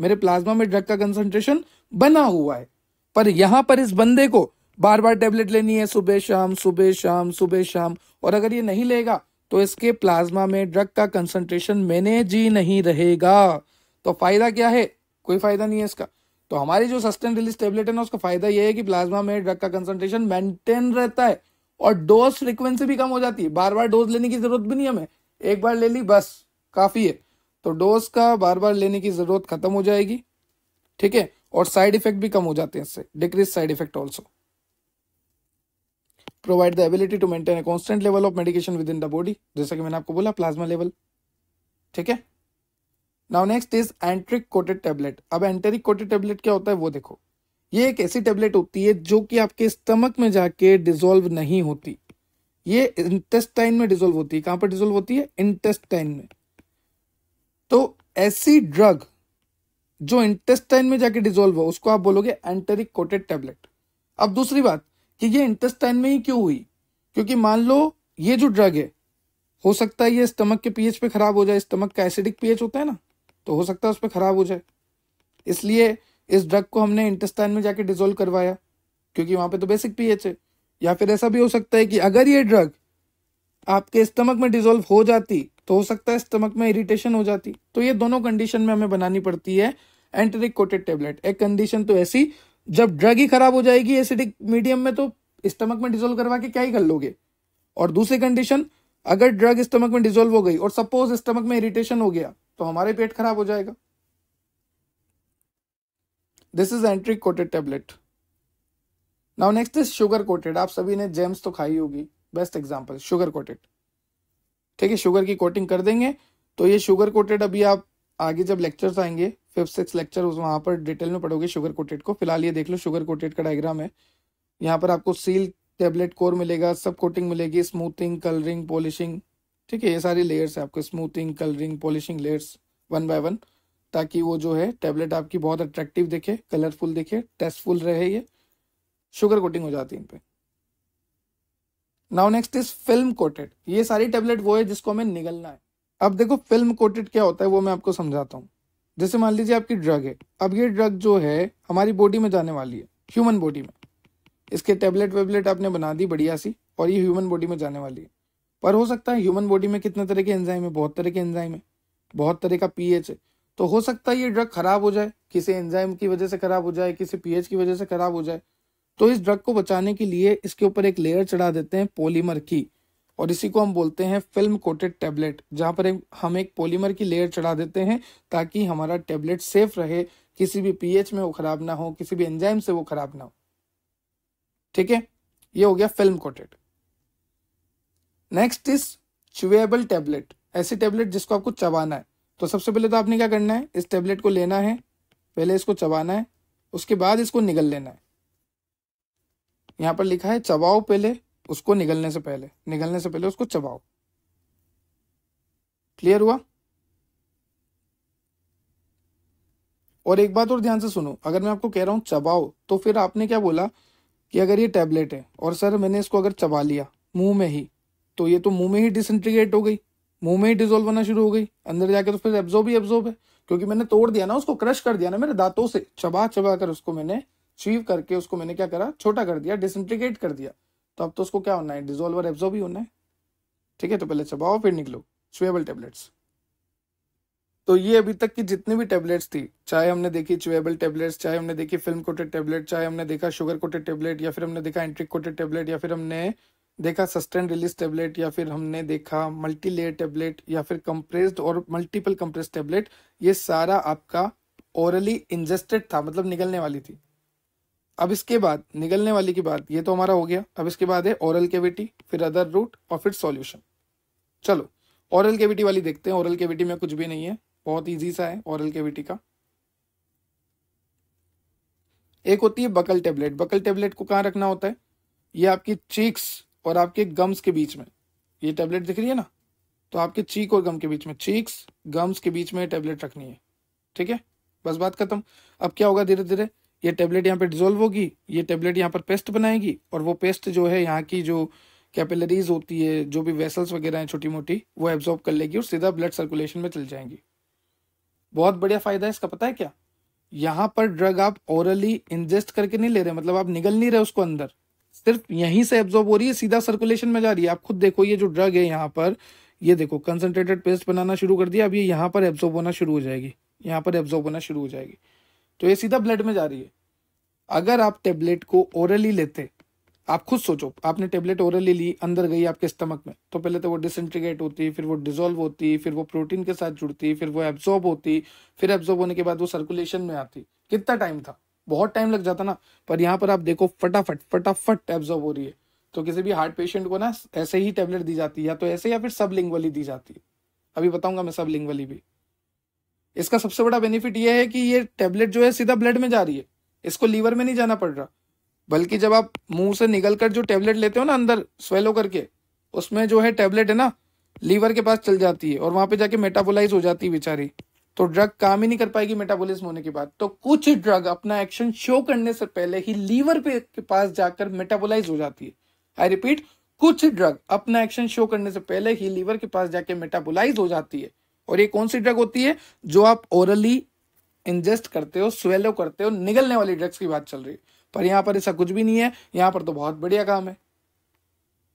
मेरे प्लाज्मा में ड्रग का कंसंट्रेशन बना हुआ है पर यहां पर इस बंदे को बार बार टेबलेट लेनी है सुबह शाम सुबह शाम सुबह शाम और अगर ये नहीं लेगा तो इसके प्लाज्मा में ड्रग का कंसंट्रेशन मैंने जी नहीं रहेगा तो फायदा क्या है कोई फायदा नहीं है इसका तो हमारी जो सस्टेन रिलीज टेबलेट है ना उसका फायदा यह है कि प्लाज्मा में ड्रग का कंसंट्रेशन मेंटेन रहता है और डोज फ्रिक्वेंसी भी कम हो जाती है बार बार डोज लेने की जरूरत भी नहीं हमें एक बार ले ली बस काफी है तो डोज का बार बार लेने की जरूरत खत्म हो जाएगी ठीक है और साइड इफेक्ट भी कम हो जाते हैं इससे decrease side effect also provide the ability to maintain a constant level of medication within the body जैसा कि मैंने आपको बोला प्लाज्मा लेवल ठीक है now next is enteric coated tablet अब एंटेरिक कोटेड टेबलेट क्या होता है वो देखो ये एक ऐसी टेबलेट होती है जो कि आपके स्टमक में जाके डिजोल्व नहीं होती ये इंटेस्टाइन में डिजोल्व होती है कहां पर डिजोल्व होती है इंटेस्टाइन में तो ऐसी ड्रग जो इंटेस्टाइन में जाके डिजोल्व हो उसको आप बोलोगे एंटेरिक कोटेड टेबलेट अब दूसरी बात कि ये इंटेस्टाइन में ही क्यों हुई क्योंकि मान लो ये जो ड्रग है हो सकता है ये स्टमक के पीएच पे खराब हो जाए स्टमक का एसिडिक पीएच होता है ना तो हो सकता है उस पर खराब हो जाए इसलिए इस ड्रग को हमने इंटेस्टाइन में जाके डिजोल्व करवाया क्योंकि वहां पे तो बेसिक पीएच है या फिर ऐसा भी हो सकता है कि अगर ये ड्रग आपके स्टमक में डिजोल्व हो जाती तो हो सकता है स्टमक में इरिटेशन हो जाती तो ये दोनों कंडीशन में हमें बनानी पड़ती है एंटरिक कोटेड टेबलेट एक कंडीशन तो ऐसी जब ड्रग ही खराब हो जाएगी एसिडिक मीडियम में तो स्टमक में डिजोल्व करवा के क्या ही कर लोगे और दूसरी कंडीशन अगर ड्रग स्टमक में डिजोल्व हो गई और सपोज स्टमक में इरिटेशन हो गया तो हमारे पेट खराब हो जाएगा this is enteric coated tablet now next is sugar coated आप सभी ने जेम्स तो खाई होगी बेस्ट एग्जाम्पल शुगर कोटेड ठीक है शुगर की कोटिंग कर देंगे तो ये शुगर कोटेड अभी आप आगे जब लेक्चर्स आएंगे फिफ्थ सिक्स लेक्चर उस वहाँ पर डिटेल में पढ़ोगे शुगर कोटेड को फिलहाल ये देख लो शुगर कोटेड का डायग्राम है यहाँ पर आपको सील टेबलेट कोर मिलेगा सब कोटिंग मिलेगी स्मूथिंग कलरिंग पॉलिशिंग ठीक है ये सारी लेयर्स है आपको smoothing colouring polishing layers one by one ताकि वो जो है टेबलेट आपकी बहुत अट्रैक्टिव दिखे कलरफुल दिखे टेस्टफुल रहे ये शुगर कोटिंग हो जाती है इन पे now next is film coated ये सारी टेबलेट वो है जिसको हमें निगलना है अब देखो फिल्म कोटेड क्या होता है वो मैं आपको समझाता हूँ जैसे मान लीजिए आपकी ड्रग है अब ये ड्रग जो है हमारी बॉडी में जाने वाली है ह्यूमन बॉडी में इसके टेबलेट वेबलेट आपने बना दी बढ़िया सी और ये ह्यूमन बॉडी में जाने वाली है पर हो सकता है ह्यूमन बॉडी में कितने तरह के एंजाइम है बहुत तरह के एंजाइम है बहुत तरह का पीएच है तो हो सकता है ये ड्रग खराब हो जाए किसी एंजाइम की वजह से खराब हो जाए किसी पीएच की वजह से खराब हो जाए तो इस ड्रग को बचाने के लिए इसके ऊपर एक लेयर चढ़ा देते हैं पॉलीमर की और इसी को हम बोलते हैं फिल्म कोटेड टैबलेट जहाँ पर हम एक पॉलीमर की लेयर चढ़ा देते हैं ताकि हमारा टैबलेट सेफ रहे किसी भी पीएच में वो खराब ना हो किसी भी एंजाइम से वो खराब ना हो ठीक है ये हो गया film coated next is chewable tablet ऐसी टैबलेट जिसको आपको चबाना है तो सबसे पहले तो आपने क्या करना है इस टैबलेट को लेना है पहले इसको चबाना है उसके बाद इसको निगल लेना है यहां पर लिखा है चबाओ पहले उसको निगलने से पहले निगलने से पहले उसको चबाओ क्लियर हुआ और एक बात और ध्यान से सुनो अगर मैं आपको कह रहा हूं चबाओ तो फिर आपने क्या बोला कि अगर ये टैबलेट है और सर मैंने इसको अगर चबा लिया मुंह में ही तो ये तो मुंह में ही डिसइंट्रीगेट हो गई मुंह में ही डिजोल्व होना शुरू हो गई अंदर जाके तो फिर एब्जॉर्ब ही एब्जॉर्ब है क्योंकि मैंने तोड़ दिया ना उसको क्रश कर दिया ना मेरे दांतों से चबा चबा कर उसको मैंने चीव करके उसको मैंने क्या करा छोटा कर दिया डिसंट्रीगेट कर दिया तो अब तो उसको क्या होना है डिजोल्वर और एब्जॉर्ब ही होना है ठीक है तो पहले चबाओ फिर निकलो चुएबल टेबलेट्स तो ये अभी तक की जितनी भी टेबलेट्स थी चाहे हमने देखी चुएबल टेबलेट्स चाहे हमने देखी फिल्म कोटेड टेबलेट चाहे हमने देखा शुगर कोटेड टेबलेट या फिर हमने देखा एंट्रिक कोटेड टेबलेट या फिर हमने देखा सस्टेंड रिलीज टेबलेट या फिर हमने देखा मल्टी लेयर टेबलेट या फिर कंप्रेस्ड और मल्टीपल कंप्रेस्ड टेबलेट ये सारा आपका ओरली इंजेस्टेड था मतलब निकलने वाली थी अब इसके बाद निगलने वाले की बात ये तो हमारा हो गया अब इसके बाद है ओरल केविटी फिर अदर रूट और फिर सॉल्यूशन चलो ओरल केविटी वाली देखते हैं ओरल केविटी में कुछ भी नहीं है बहुत इजी सा है ओरल केविटी का एक होती है बकल टेबलेट बकल टेबलेट को कहाँ रखना होता है ये आपकी चीक्स और आपके गम्स के बीच में ये टेबलेट दिख रही है ना तो आपके चीक और गम के बीच में चीक्स गम्स के बीच में टेबलेट रखनी है ठीक है बस बात खत्म अब क्या होगा धीरे धीरे ये टेबलेट यहाँ पे डिजोल्व होगी ये टेबलेट यहाँ पर पेस्ट बनाएगी और वो पेस्ट जो है यहाँ की जो कैपिलरीज होती है जो भी वेसल्स वगैरह हैं छोटी मोटी वो एब्जॉर्ब कर लेगी और सीधा ब्लड सर्कुलेशन में चल जाएंगी बहुत बढ़िया फायदा है इसका पता है क्या यहाँ पर ड्रग आप ओरली इंजेस्ट करके नहीं ले रहे मतलब आप निगल नहीं रहे उसको अंदर सिर्फ यहीं से एब्जॉर्ब हो रही है सीधा सर्कुलेशन में जा रही है आप खुद देखो ये जो ड्रग है यहाँ पर ये देखो कंसनट्रेटेड पेस्ट बनाना शुरू कर दिया अब ये यहाँ पर एब्जॉर्ब होना शुरू हो जाएगी यहाँ पर एब्जॉर्ब होना शुरू हो जाएगी तो ये सीधा ब्लड में जा रही है अगर आप टेबलेट को ओरली लेते आप खुद सोचो आपने टेबलेट ओरली ली अंदर गई आपके स्टमक में तो पहले तो वो डिसइंटीग्रेट होती फिर वो डिजोल्व होती फिर वो प्रोटीन के साथ जुड़ती फिर वो एब्जॉर्ब होती फिर एब्जॉर्ब होने के बाद वो सर्कुलेशन में आती कितना टाइम था बहुत टाइम लग जाता ना पर यहाँ पर आप देखो फटाफट फटाफट एब्जॉर्ब हो रही है तो किसी भी हार्ट पेशेंट को ना ऐसे ही टेबलेट दी जाती है या तो ऐसे या फिर सब लिंग वाली दी जाती है अभी बताऊंगा मैं सब लिंग वाली भी इसका सबसे बड़ा बेनिफिट यह है कि ये टेबलेट जो है सीधा ब्लड में जा रही है इसको लीवर में नहीं जाना पड़ रहा बल्कि जब आप मुंह से निकल कर जो टेबलेट लेते हो ना अंदर स्वेलो करके उसमें जो है टेबलेट है ना लीवर के पास चल जाती है और वहां पे जाके मेटाबोलाइज हो जाती है बेचारी तो ड्रग काम ही नहीं कर पाएगी मेटाबोलिज्म होने के बाद तो कुछ ड्रग अपना एक्शन शो करने से पहले ही लीवर पे के पास जाकर मेटाबोलाइज हो जाती है आई रिपीट कुछ ड्रग अपना एक्शन शो करने से पहले ही लीवर के पास जाके मेटाबोलाइज हो जाती है और ये कौन सी ड्रग होती है जो आप ओरली इंजेस्ट करते हो स्वेलो करते हो निगलने वाली ड्रग्स की बात चल रही है पर यहां पर ऐसा कुछ भी नहीं है यहां पर तो बहुत बढ़िया काम है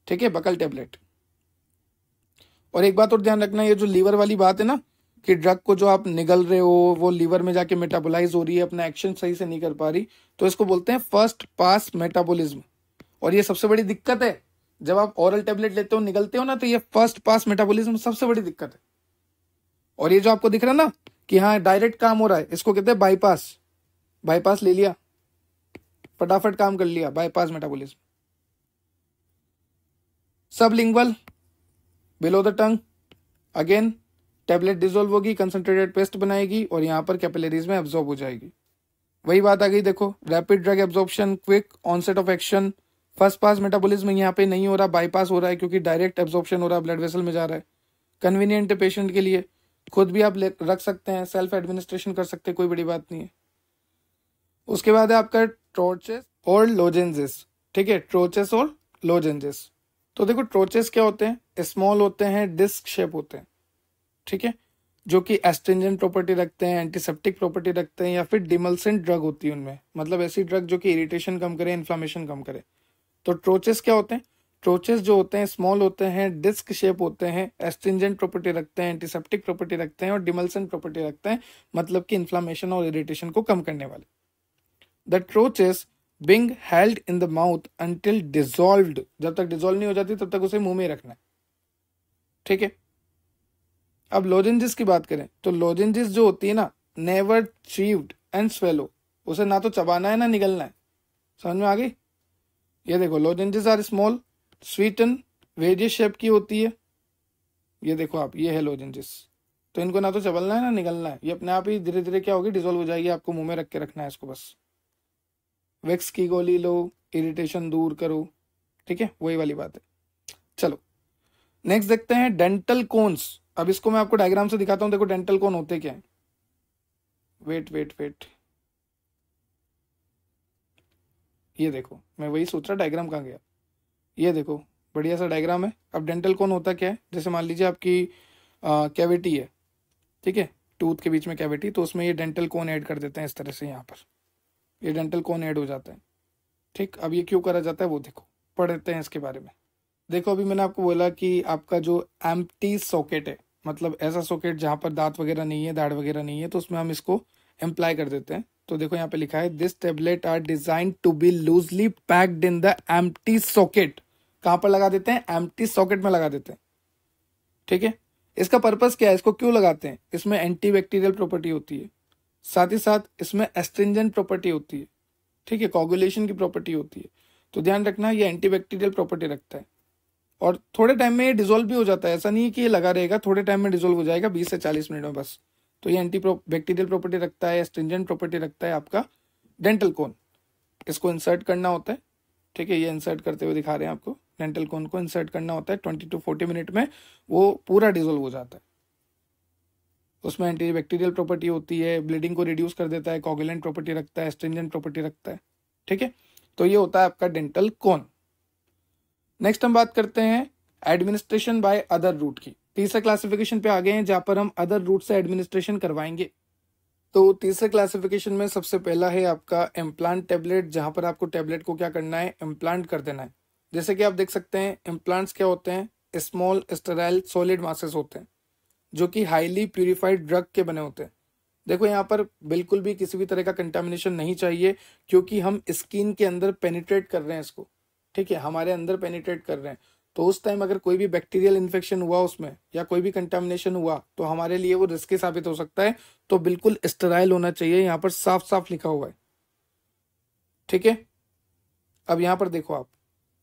ठीक है बकल टेबलेट और एक बात और ध्यान रखना ये जो लीवर वाली बात है ना कि ड्रग को जो आप निगल रहे हो वो लीवर में जाके मेटाबोलाइज हो रही है अपना एक्शन सही से नहीं कर पा रही तो इसको बोलते हैं फर्स्ट पास मेटाबोलिज्म और ये सबसे बड़ी दिक्कत है जब आप ओरल टेबलेट लेते हो निगलते हो ना तो ये फर्स्ट पास मेटाबोलिज्म सबसे बड़ी दिक्कत है और ये जो आपको दिख रहा है ना कि हाँ डायरेक्ट काम हो रहा है इसको कहते हैं बाईपास बाईपास ले लिया फटाफट काम कर लिया bypass metabolism sublingual below the tongue again tablet dissolve होगी कंसनट्रेटेड पेस्ट बनाएगी और यहां पर कैपिलरीज में एब्जॉर्ब हो जाएगी वही बात आ गई देखो rapid drug absorption quick onset of action first pass metabolism यहाँ पे नहीं हो रहा बाईपास हो रहा है क्योंकि डायरेक्ट एब्जॉर्प्शन हो रहा है ब्लड वेसल में जा रहा है कन्वीनियंट पेशेंट के लिए खुद भी आप रख सकते हैं सेल्फ एडमिनिस्ट्रेशन कर सकते हैं कोई बड़ी बात नहीं है उसके बाद है आपका ट्रोचेस और लोजेंजेस ठीक है ट्रोचेस और लोजेंजेस तो देखो ट्रोचेस क्या होते हैं स्मॉल होते हैं डिस्क शेप होते हैं ठीक है जो कि एस्टेंजेंट प्रॉपर्टी रखते हैं एंटीसेप्टिक प्रॉपर्टी रखते हैं या फिर डिमल्सेंट ड्रग होती है उनमें मतलब ऐसी ड्रग जो कि इरिटेशन कम करे इन्फ्लामेशन कम करे तो ट्रोचेस क्या होते हैं ट्रोचेस जो होते हैं स्मॉल होते हैं डिस्क शेप होते हैं एस्ट्रिंजेंट प्रॉपर्टी रखते हैं एंटीसेप्टिक प्रॉपर्टी रखते हैं और डिमल्सन प्रॉपर्टी रखते हैं मतलब कि इन्फ्लामेशन और इरिटेशन को कम करने वाले the troches being held in the mouth until dissolve जब तक डिजोल्व नहीं हो जाती तब तक उसे मुंह में रखना है ठीक है अब लोजेंजिस की बात करें तो लोजेंजिस जो होती है ना नेवर चीव्ड एंड स्वेलो उसे ना तो चबाना है ना निगलना है समझ में आ गई ये देखो lozenges are small sweeten wedges shape की होती है ये देखो आप ये हेलोजेंजिस तो इनको ना तो चबलना है ना निकलना है ये अपने आप ही धीरे धीरे क्या होगी डिजोल्व हो जाएगी आपको मुंह में रख के रखना है इसको बस वैक्स की गोली लो इरिटेशन दूर करो ठीक है वही वाली बात है चलो नेक्स्ट देखते हैं डेंटल कोन्स अब इसको मैं आपको डायग्राम से दिखाता हूँ देखो डेंटल कोन होते क्या है वेट वेट वेट ये देखो मैं वही सोच रहा डायग्राम कहाँ गया ये देखो बढ़िया सा डायग्राम है अब डेंटल कोन होता क्या है जैसे मान लीजिए आपकी कैविटी है ठीक है टूथ के बीच में कैविटी तो उसमें ये डेंटल कोन ऐड कर देते हैं इस तरह से यहाँ पर ये डेंटल कोन ऐड हो जाता है ठीक अब ये क्यों करा जाता है वो देखो पढ़ देते हैं इसके बारे में देखो अभी मैंने आपको बोला कि आपका जो एम सॉकेट है मतलब ऐसा सॉकेट जहाँ पर दांत वगैरह नहीं है दाढ़ वगैरह नहीं है तो उसमें हम इसको एम्प्लाई कर देते हैं तो देखो यहाँ पे लिखा है this tablet are design to be loosely packed in the empty socket कहां पर लगा देते हैं टी सॉकेट में लगा देते हैं ठीक है इसका पर्पज क्या है इसको क्यों लगाते हैं इसमें एंटी बैक्टीरियल प्रॉपर्टी होती है साथ ही साथ इसमें एस्ट्रिंजेंट प्रॉपर्टी होती है ठीक है कॉगुलेशन की प्रॉपर्टी होती है तो ध्यान रखना ये एंटी बैक्टीरियल प्रॉपर्टी रखता है और थोड़े टाइम में ये डिजोल्व भी हो जाता है ऐसा नहीं है कि ये लगा रहेगा थोड़े टाइम में डिजोल्व हो जाएगा बीस से चालीस मिनट में बस तो ये एंटी बैक्टीरियल प्रॉपर्टी रखता है एस्ट्रिंजेंट प्रॉपर्टी रखता है आपका डेंटल कोन इसको इंसर्ट करना होता है ठीक है ये इंसर्ट करते हुए दिखा रहे हैं आपको डेंटल कोन को इंसर्ट करना होता है ट्वेंटी टू फोर्टी मिनट में वो पूरा डिजोल्व हो जाता है उसमें एंटी बैक्टीरियल प्रॉपर्टी होती है ब्लीडिंग को रिड्यूस कर देता है कॉगुलेंट प्रॉपर्टी रखता है स्ट्रिंजेंट प्रॉपर्टी रखता है ठीक है तो ये होता है आपका डेंटल कोन नेक्स्ट हम बात करते हैं एडमिनिस्ट्रेशन बाय अदर रूट की तीसरे क्लासिफिकेशन पे आ गए हैं जहां पर हम अदर रूट से एडमिनिस्ट्रेशन करवाएंगे तो तीसरे क्लासिफिकेशन में सबसे पहला है आपका एम्प्लांट टेबलेट जहां पर आपको टेबलेट को क्या करना है एम्प्लांट कर देना है जैसे कि आप देख सकते हैं इम्प्लांट्स क्या होते हैं स्मॉल स्टेराइल सॉलिड मासेस होते हैं जो कि हाईली प्यूरिफाइड ड्रग के बने होते हैं देखो यहाँ पर बिल्कुल भी किसी भी तरह का कंटामिनेशन नहीं चाहिए क्योंकि हम स्किन के अंदर पेनिट्रेट कर रहे हैं इसको ठीक है हमारे अंदर पेनिट्रेट कर रहे हैं तो उस टाइम अगर कोई भी बैक्टीरियल इन्फेक्शन हुआ उसमें या कोई भी कंटामिनेशन हुआ तो हमारे लिए वो रिस्की साबित हो सकता है तो बिल्कुल स्टेराइल होना चाहिए यहाँ पर साफ साफ लिखा हुआ है ठीक है अब यहाँ पर देखो आप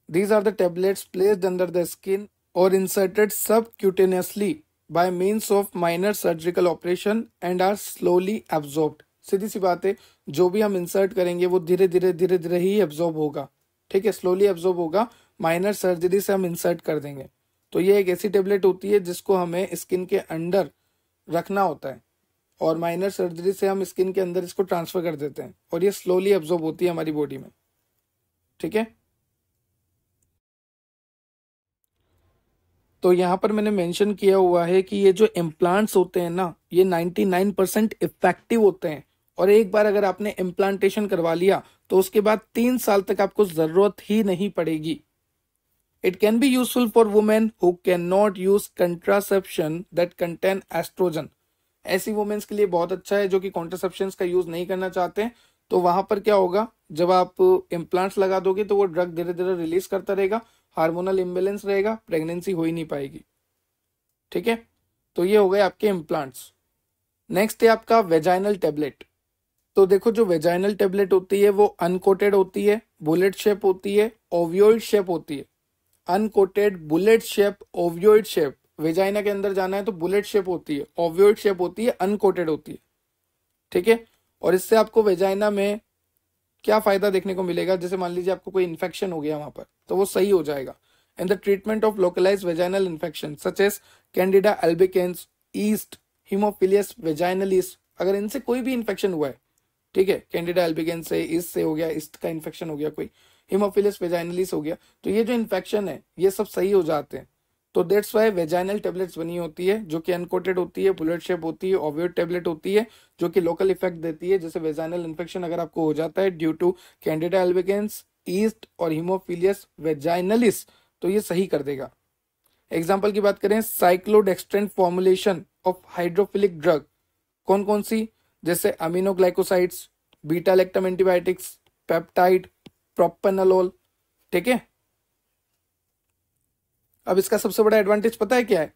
These are the tablets placed under the skin or inserted subcutaneously by means of minor surgical operation and are slowly absorbed. सीधी सी बात है जो भी हम इंसर्ट करेंगे वो धीरे धीरे धीरे धीरे ही एब्जॉर्ब होगा ठीक है स्लोली एब्जॉर्ब होगा माइनर सर्जरी से हम इंसर्ट कर देंगे तो ये एक ऐसी टेबलेट होती है जिसको हमें स्किन के अंडर रखना होता है और माइनर सर्जरी से हम स्किन के अंदर इसको ट्रांसफर कर देते हैं और ये स्लोली एब्जॉर्ब होती है हमारी बॉडी में ठीक है तो यहाँ पर मैंने मेंशन किया हुआ है कि ये जो इम्प्लांट्स होते हैं ना ये 99 परसेंट इफेक्टिव होते हैं और एक बार अगर आपने इम्प्लांटेशन करवा लिया तो उसके बाद तीन साल तक आपको जरूरत ही नहीं पड़ेगी it can be useful for women who can not use contraception that contain estrogen ऐसी वुमेन्स के लिए बहुत अच्छा है जो कि कॉन्ट्रासेप्शन का यूज नहीं करना चाहते हैं तो वहां पर क्या होगा जब आप इम्प्लांट्स लगा दोगे तो वो ड्रग धीरे धीरे रिलीज करता रहेगा हार्मोनल इम्बेलेंस रहेगा प्रेगनेंसी हो ही नहीं पाएगी ठीक है तो ये हो गए आपके इम्प्लांट्स नेक्स्ट है आपका वेजाइनल टेबलेट तो देखो जो वेजाइनल टेबलेट होती है वो अनकोटेड होती है बुलेट शेप होती है ओवियोइड शेप होती है uncoated bullet shape ovoid shape vagina के अंदर जाना है तो बुलेट शेप होती है ओवियोइड शेप होती है अनकोटेड होती है ठीक है और इससे आपको वेजाइना में क्या फायदा देखने को मिलेगा जैसे मान लीजिए आपको कोई इन्फेक्शन हो गया वहां पर तो वो सही हो जाएगा and the treatment of localise vaginal infection such as Candida albicans yeast Haemophilus vaginalis अगर इनसे कोई भी इन्फेक्शन हुआ है ठीक है कैंडिडा एल्बिकेन्स से ईस्ट से हो गया ईस्ट का इन्फेक्शन हो गया कोई हिमोफिलियस वेजाइनलिस हो गया तो ये जो इन्फेक्शन है ये सब सही हो जाते हैं तो देट्स वाई वेजाइनल टेबलेट्स बनी होती है जो कि अनकोटेड होती है बुलेट शेप होती है ओवियोड टेबलेट होती है जो कि लोकल इफेक्ट देती है जैसे वेजाइनल इन्फेक्शन अगर आपको हो जाता है due to Candida albicans yeast और हिमोफिलियस वेजाइनलिस तो ये सही कर देगा एग्जाम्पल की बात करें cyclodextrin formulation of hydrophilic drug कौन कौन सी जैसे aminoglycosides beta lactam antibiotics peptide propranolol ठीक है अब इसका सबसे बड़ा एडवांटेज पता है क्या है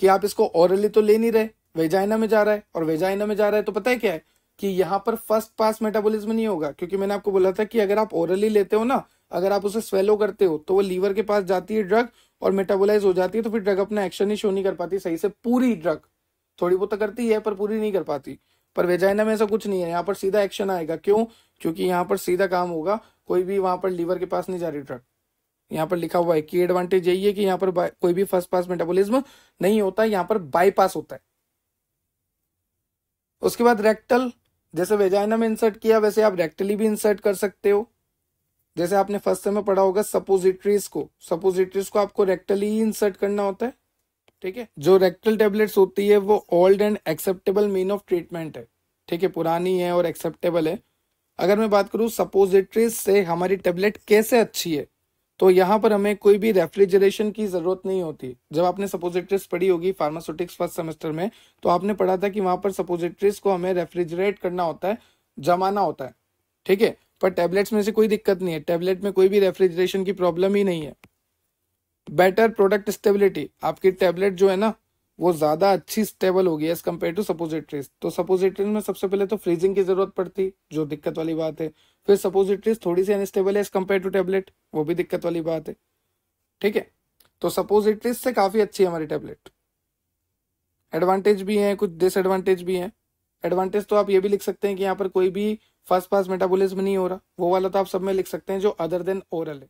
कि आप इसको ओरली तो ले नहीं रहे वेजाइना में जा रहा है और वेजाइना में जा रहा है तो पता है क्या है कि यहाँ पर फर्स्ट पास मेटाबोलिज्म नहीं होगा क्योंकि मैंने आपको बोला था कि अगर आप ओरली लेते हो ना अगर आप उसे स्वेलो करते हो तो वो लीवर के पास जाती है ड्रग और मेटाबोलाइज हो जाती है तो फिर ड्रग अपना एक्शन ही शो नहीं कर पाती सही से पूरी ड्रग थोड़ी बहुत तो करती है पर पूरी नहीं कर पाती पर वेजाइना में ऐसा कुछ नहीं है यहाँ पर सीधा एक्शन आएगा क्यों क्योंकि यहाँ पर सीधा काम होगा कोई भी वहां पर लीवर के पास नहीं जा रही ड्रग यहाँ पर लिखा हुआ है कि एडवांटेज यही है कि यहाँ पर कोई भी फर्स्ट पास मेटाबोलिज्म नहीं होता यहाँ पर बाईपास होता है उसके बाद रेक्टल जैसे वेजाइना में इंसर्ट किया वैसे आप रेक्टली भी इंसर्ट कर सकते हो जैसे आपने फर्स्ट में पढ़ा होगा सपोजिट्रीज को सपोजिट्रीज को आपको रेक्टली ही इंसर्ट करना होता है ठीक है जो रेक्टल टेबलेट्स होती है वो old and acceptable mean of treatment है ठीक है पुरानी है और एक्सेप्टेबल है अगर मैं बात करूँ सपोजिट्रीज से हमारी टेबलेट कैसे अच्छी है तो यहाँ पर हमें कोई भी रेफ्रिजरेशन की ज़रूरत नहीं होती जब आपने सपोजिट्रिस पढ़ी होगी फार्मास्यूटिक्स फर्स्ट सेमेस्टर में तो आपने पढ़ा था कि वहां पर सपोजिट्रिस को हमें रेफ्रिजरेट करना होता है जमाना होता है ठीक है पर टैबलेट्स में से कोई दिक्कत नहीं है टैबलेट में कोई भी रेफ्रिजरेशन की प्रॉब्लम ही नहीं है बेटर प्रोडक्ट स्टेबिलिटी आपकी टैबलेट जो है ना वो ज़्यादा अच्छी स्टेबल हो गई एज कम्पेयर टू सपोजिटरीज तो सपोजिटरीज में सबसे पहले तो फ्रीजिंग की ज़रूरत पड़ती जो दिक्कत वाली बात है फिर सपोजिटरीज थोड़ी सी अनस्टेबल है एज कम्पेयर टू टेबलेट वो भी दिक्कत वाली बात है ठीक है तो सपोजिटरीज से काफ़ी अच्छी है हमारी टेबलेट एडवांटेज भी है कुछ डिसएडवांटेज भी है एडवांटेज तो आप ये भी लिख सकते हैं कि यहाँ पर कोई भी फर्स्ट पास मेटाबोलिज्म नहीं हो रहा वो वाला तो आप सब में लिख सकते हैं जो अदर देन ओरल है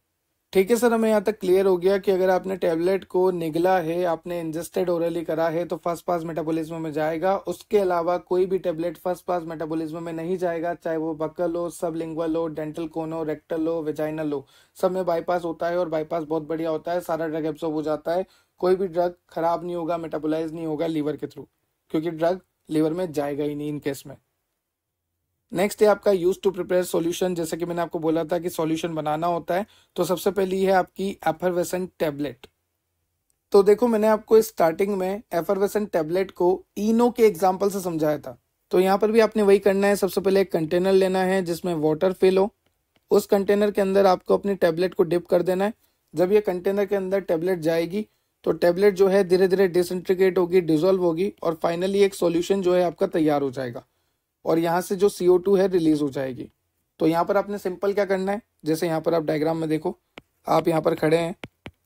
ठीक है सर हमें यहाँ तक क्लियर हो गया कि अगर आपने टैबलेट को निगला है आपने इंजेस्टेड ओरली करा है तो फर्स्ट पास मेटाबॉलिज्म में जाएगा उसके अलावा कोई भी टैबलेट फर्स्ट पास मेटाबॉलिज्म में नहीं जाएगा चाहे वो बकल हो सब लिंगल हो डेंटल कोन हो रेक्टल हो वेजाइनल हो सब में बाईपास होता है और बाईपास बहुत बढ़िया होता है सारा ड्रग एब्सॉर्ब हो जाता है कोई भी ड्रग खराब नहीं होगा मेटाबोलाइज नहीं होगा लीवर के थ्रू क्योंकि ड्रग लीवर में जाएगा ही नहीं इन केस में नेक्स्ट है आपका यूज टू प्रिपेयर सॉल्यूशन जैसे कि मैंने आपको बोला था कि सॉल्यूशन बनाना होता है तो सबसे पहली है आपकी एफरवेसन टेबलेट तो देखो मैंने आपको स्टार्टिंग में एफरवेसन टेबलेट को इनो के एग्जाम्पल से समझाया था तो यहाँ पर भी आपने वही करना है सबसे पहले एक कंटेनर लेना है जिसमें वाटर फिल हो उस कंटेनर के अंदर आपको अपनी टेबलेट को डिप कर देना है जब ये कंटेनर के अंदर टेबलेट जाएगी तो टेबलेट जो है धीरे धीरे डिसइंट्रीगेट होगी डिजोल्व होगी और फाइनली एक सॉल्यूशन जो है आपका तैयार हो जाएगा और यहाँ से जो टू है रिलीज हो जाएगी तो यहाँ पर आपने सिंपल क्या करना है जैसे यहाँ पर आप डायग्राम में देखो आप यहाँ पर खड़े हैं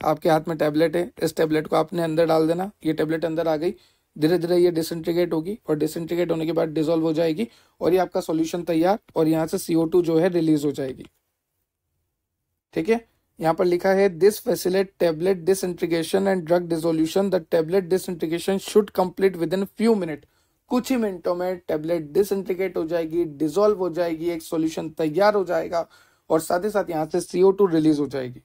आपके हाथ में टैबलेट है इस टैबलेट को आपने अंदर डाल देना ये टैबलेट अंदर आ गई धीरे धीरे ये डिसइंटीग्रेट होगी और डिसइंटीग्रेट होने के बाद डिजोल्व हो जाएगी और ये आपका सोल्यूशन तैयार और यहाँ से सीओ टू जो है रिलीज हो जाएगी ठीक है यहाँ पर लिखा है this facilitate tablet disintegration and drug dissolution the tablet disintegration should complete within few minute कुछ ही मिनटों में टेबलेट डिस हो जाएगी डिजोल्व हो जाएगी एक सोल्यूशन तैयार हो जाएगा और साथ ही साथ यहाँ से सीओ रिलीज हो जाएगी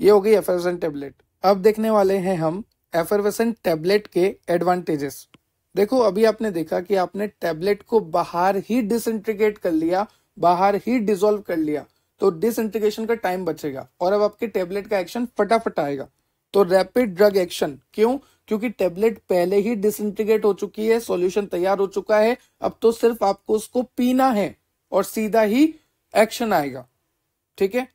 ये हो गई एफरवेसन टेबलेट अब देखने वाले हैं हम एफरवेसन टेबलेट के एडवांटेजेस देखो अभी आपने देखा कि आपने टेबलेट को बाहर ही डिस कर लिया बाहर ही डिजोल्व कर लिया तो डिस का टाइम बचेगा और अब आपके टेबलेट का एक्शन फटाफट आएगा तो रैपिड ड्रग एक्शन क्यों क्योंकि टेबलेट पहले ही डिसइंटीग्रेट हो चुकी है सॉल्यूशन तैयार हो चुका है अब तो सिर्फ आपको उसको पीना है और सीधा ही एक्शन आएगा ठीक है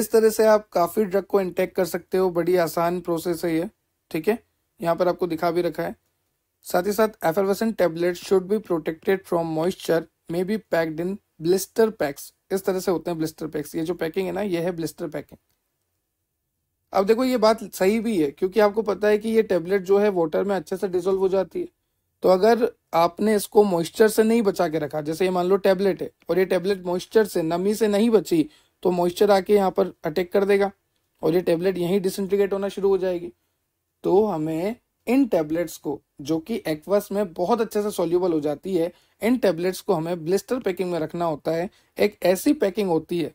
इस तरह से आप काफी ड्रग को इंटेक कर सकते हो बड़ी आसान प्रोसेस है ये ठीक है यहाँ पर आपको दिखा भी रखा है साथ ही साथ effervescent tablet should be protected from moisture may be packed in blister packs इस तरह से होते हैं ब्लिस्टर पैक्स ये जो पैकिंग है ना ये है ब्लिस्टर पैकिंग अब देखो ये बात सही भी है क्योंकि आपको पता है कि ये टेबलेट जो है वाटर में अच्छे से डिजोल्व हो जाती है तो अगर आपने इसको मॉइस्चर से नहीं बचा के रखा जैसे ये मान लो टेबलेट है और ये टेबलेट मॉइस्चर से नमी से नहीं बची तो मॉइस्चर आके यहाँ पर अटैक कर देगा और ये टेबलेट यहीं डिसइंटीग्रेट होना शुरू हो जाएगी तो हमें इन टेबलेट्स को जो कि एक्वस में बहुत अच्छे से सोल्यूबल हो जाती है इन टेबलेट्स को हमें ब्लिस्टर पैकिंग में रखना होता है एक ऐसी पैकिंग होती है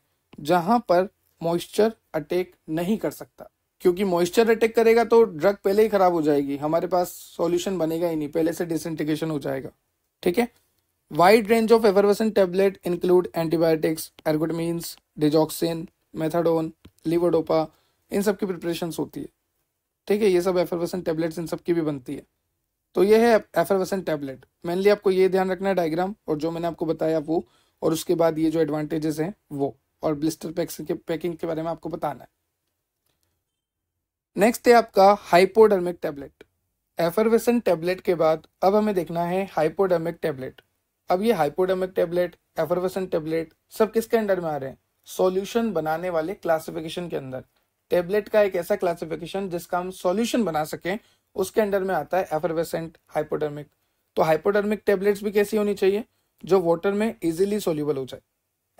जहां पर मॉइस्चर अटैक नहीं कर सकता क्योंकि मॉइस्चर अटैक करेगा तो ड्रग पहले ही खराब हो जाएगी हमारे पास सॉल्यूशन बनेगा ही नहीं पहले से डिसइंटीग्रेशन हो जाएगा ठीक है wide range of effervescent tablet include antibiotics ergotamines digoxin methadone levodopa इन सब की प्रिपरेशन होती है ठीक है ये सब एफरवेसन टेबलेट इन सब की भी बनती है तो ये है एफरवेसन टेबलेट मेनली आपको ये ध्यान रखना है डायग्राम और जो मैंने आपको बताया वो और उसके बाद ये जो एडवांटेजेस हैं वो और ब्लिस्टर पैक्स के पैकिंग के बारे में आपको बताना है नेक्स्ट है आपका हाइपोडर्मिक टेबलेट एफरवेसन टेबलेट के बाद अब हमें देखना है हाइपोडर्मिक टेबलेट अब ये हाइपोडर्मिक टेबलेट एफरवेसन टेबलेट सब किसके अंडर में आ रहे हैं सॉल्यूशन बनाने वाले क्लासिफिकेशन के अंदर टेबलेट का एक ऐसा क्लासिफिकेशन जिसका हम सॉल्यूशन बना सकें उसके अंडर में आता है एफरवेसेंट हाइपोडर्मिक तो हाइपोडर्मिक टेबलेट्स भी कैसी होनी चाहिए जो वाटर में इजीली सोल्यूबल हो जाए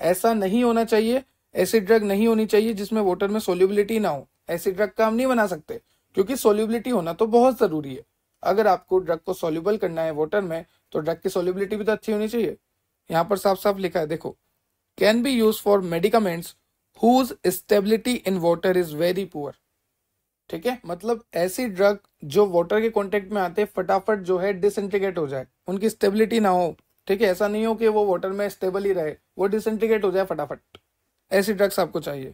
ऐसा नहीं होना चाहिए ऐसी ड्रग नहीं होनी चाहिए जिसमें वाटर में सोल्यूबिलिटी ना हो ऐसी ड्रग का हम नहीं बना सकते क्योंकि सोल्यूबिलिटी होना तो बहुत ज़रूरी है अगर आपको ड्रग को सोल्यूबल करना है वाटर में तो ड्रग की सोल्यूबिलिटी भी तो अच्छी होनी चाहिए यहाँ पर साफ साफ लिखा है देखो can be use for medicaments whose stability in water is very poor ठीक है मतलब ऐसी ड्रग जो वाटर के कॉन्टेक्ट में आते फटाफट जो है डिसइंटीग्रेट हो जाए उनकी स्टेबिलिटी ना हो ठीक है ऐसा नहीं हो कि वो वाटर में स्टेबल ही रहे वो डिसइंटीग्रेट हो जाए फटाफट ऐसी ड्रग्स आपको चाहिए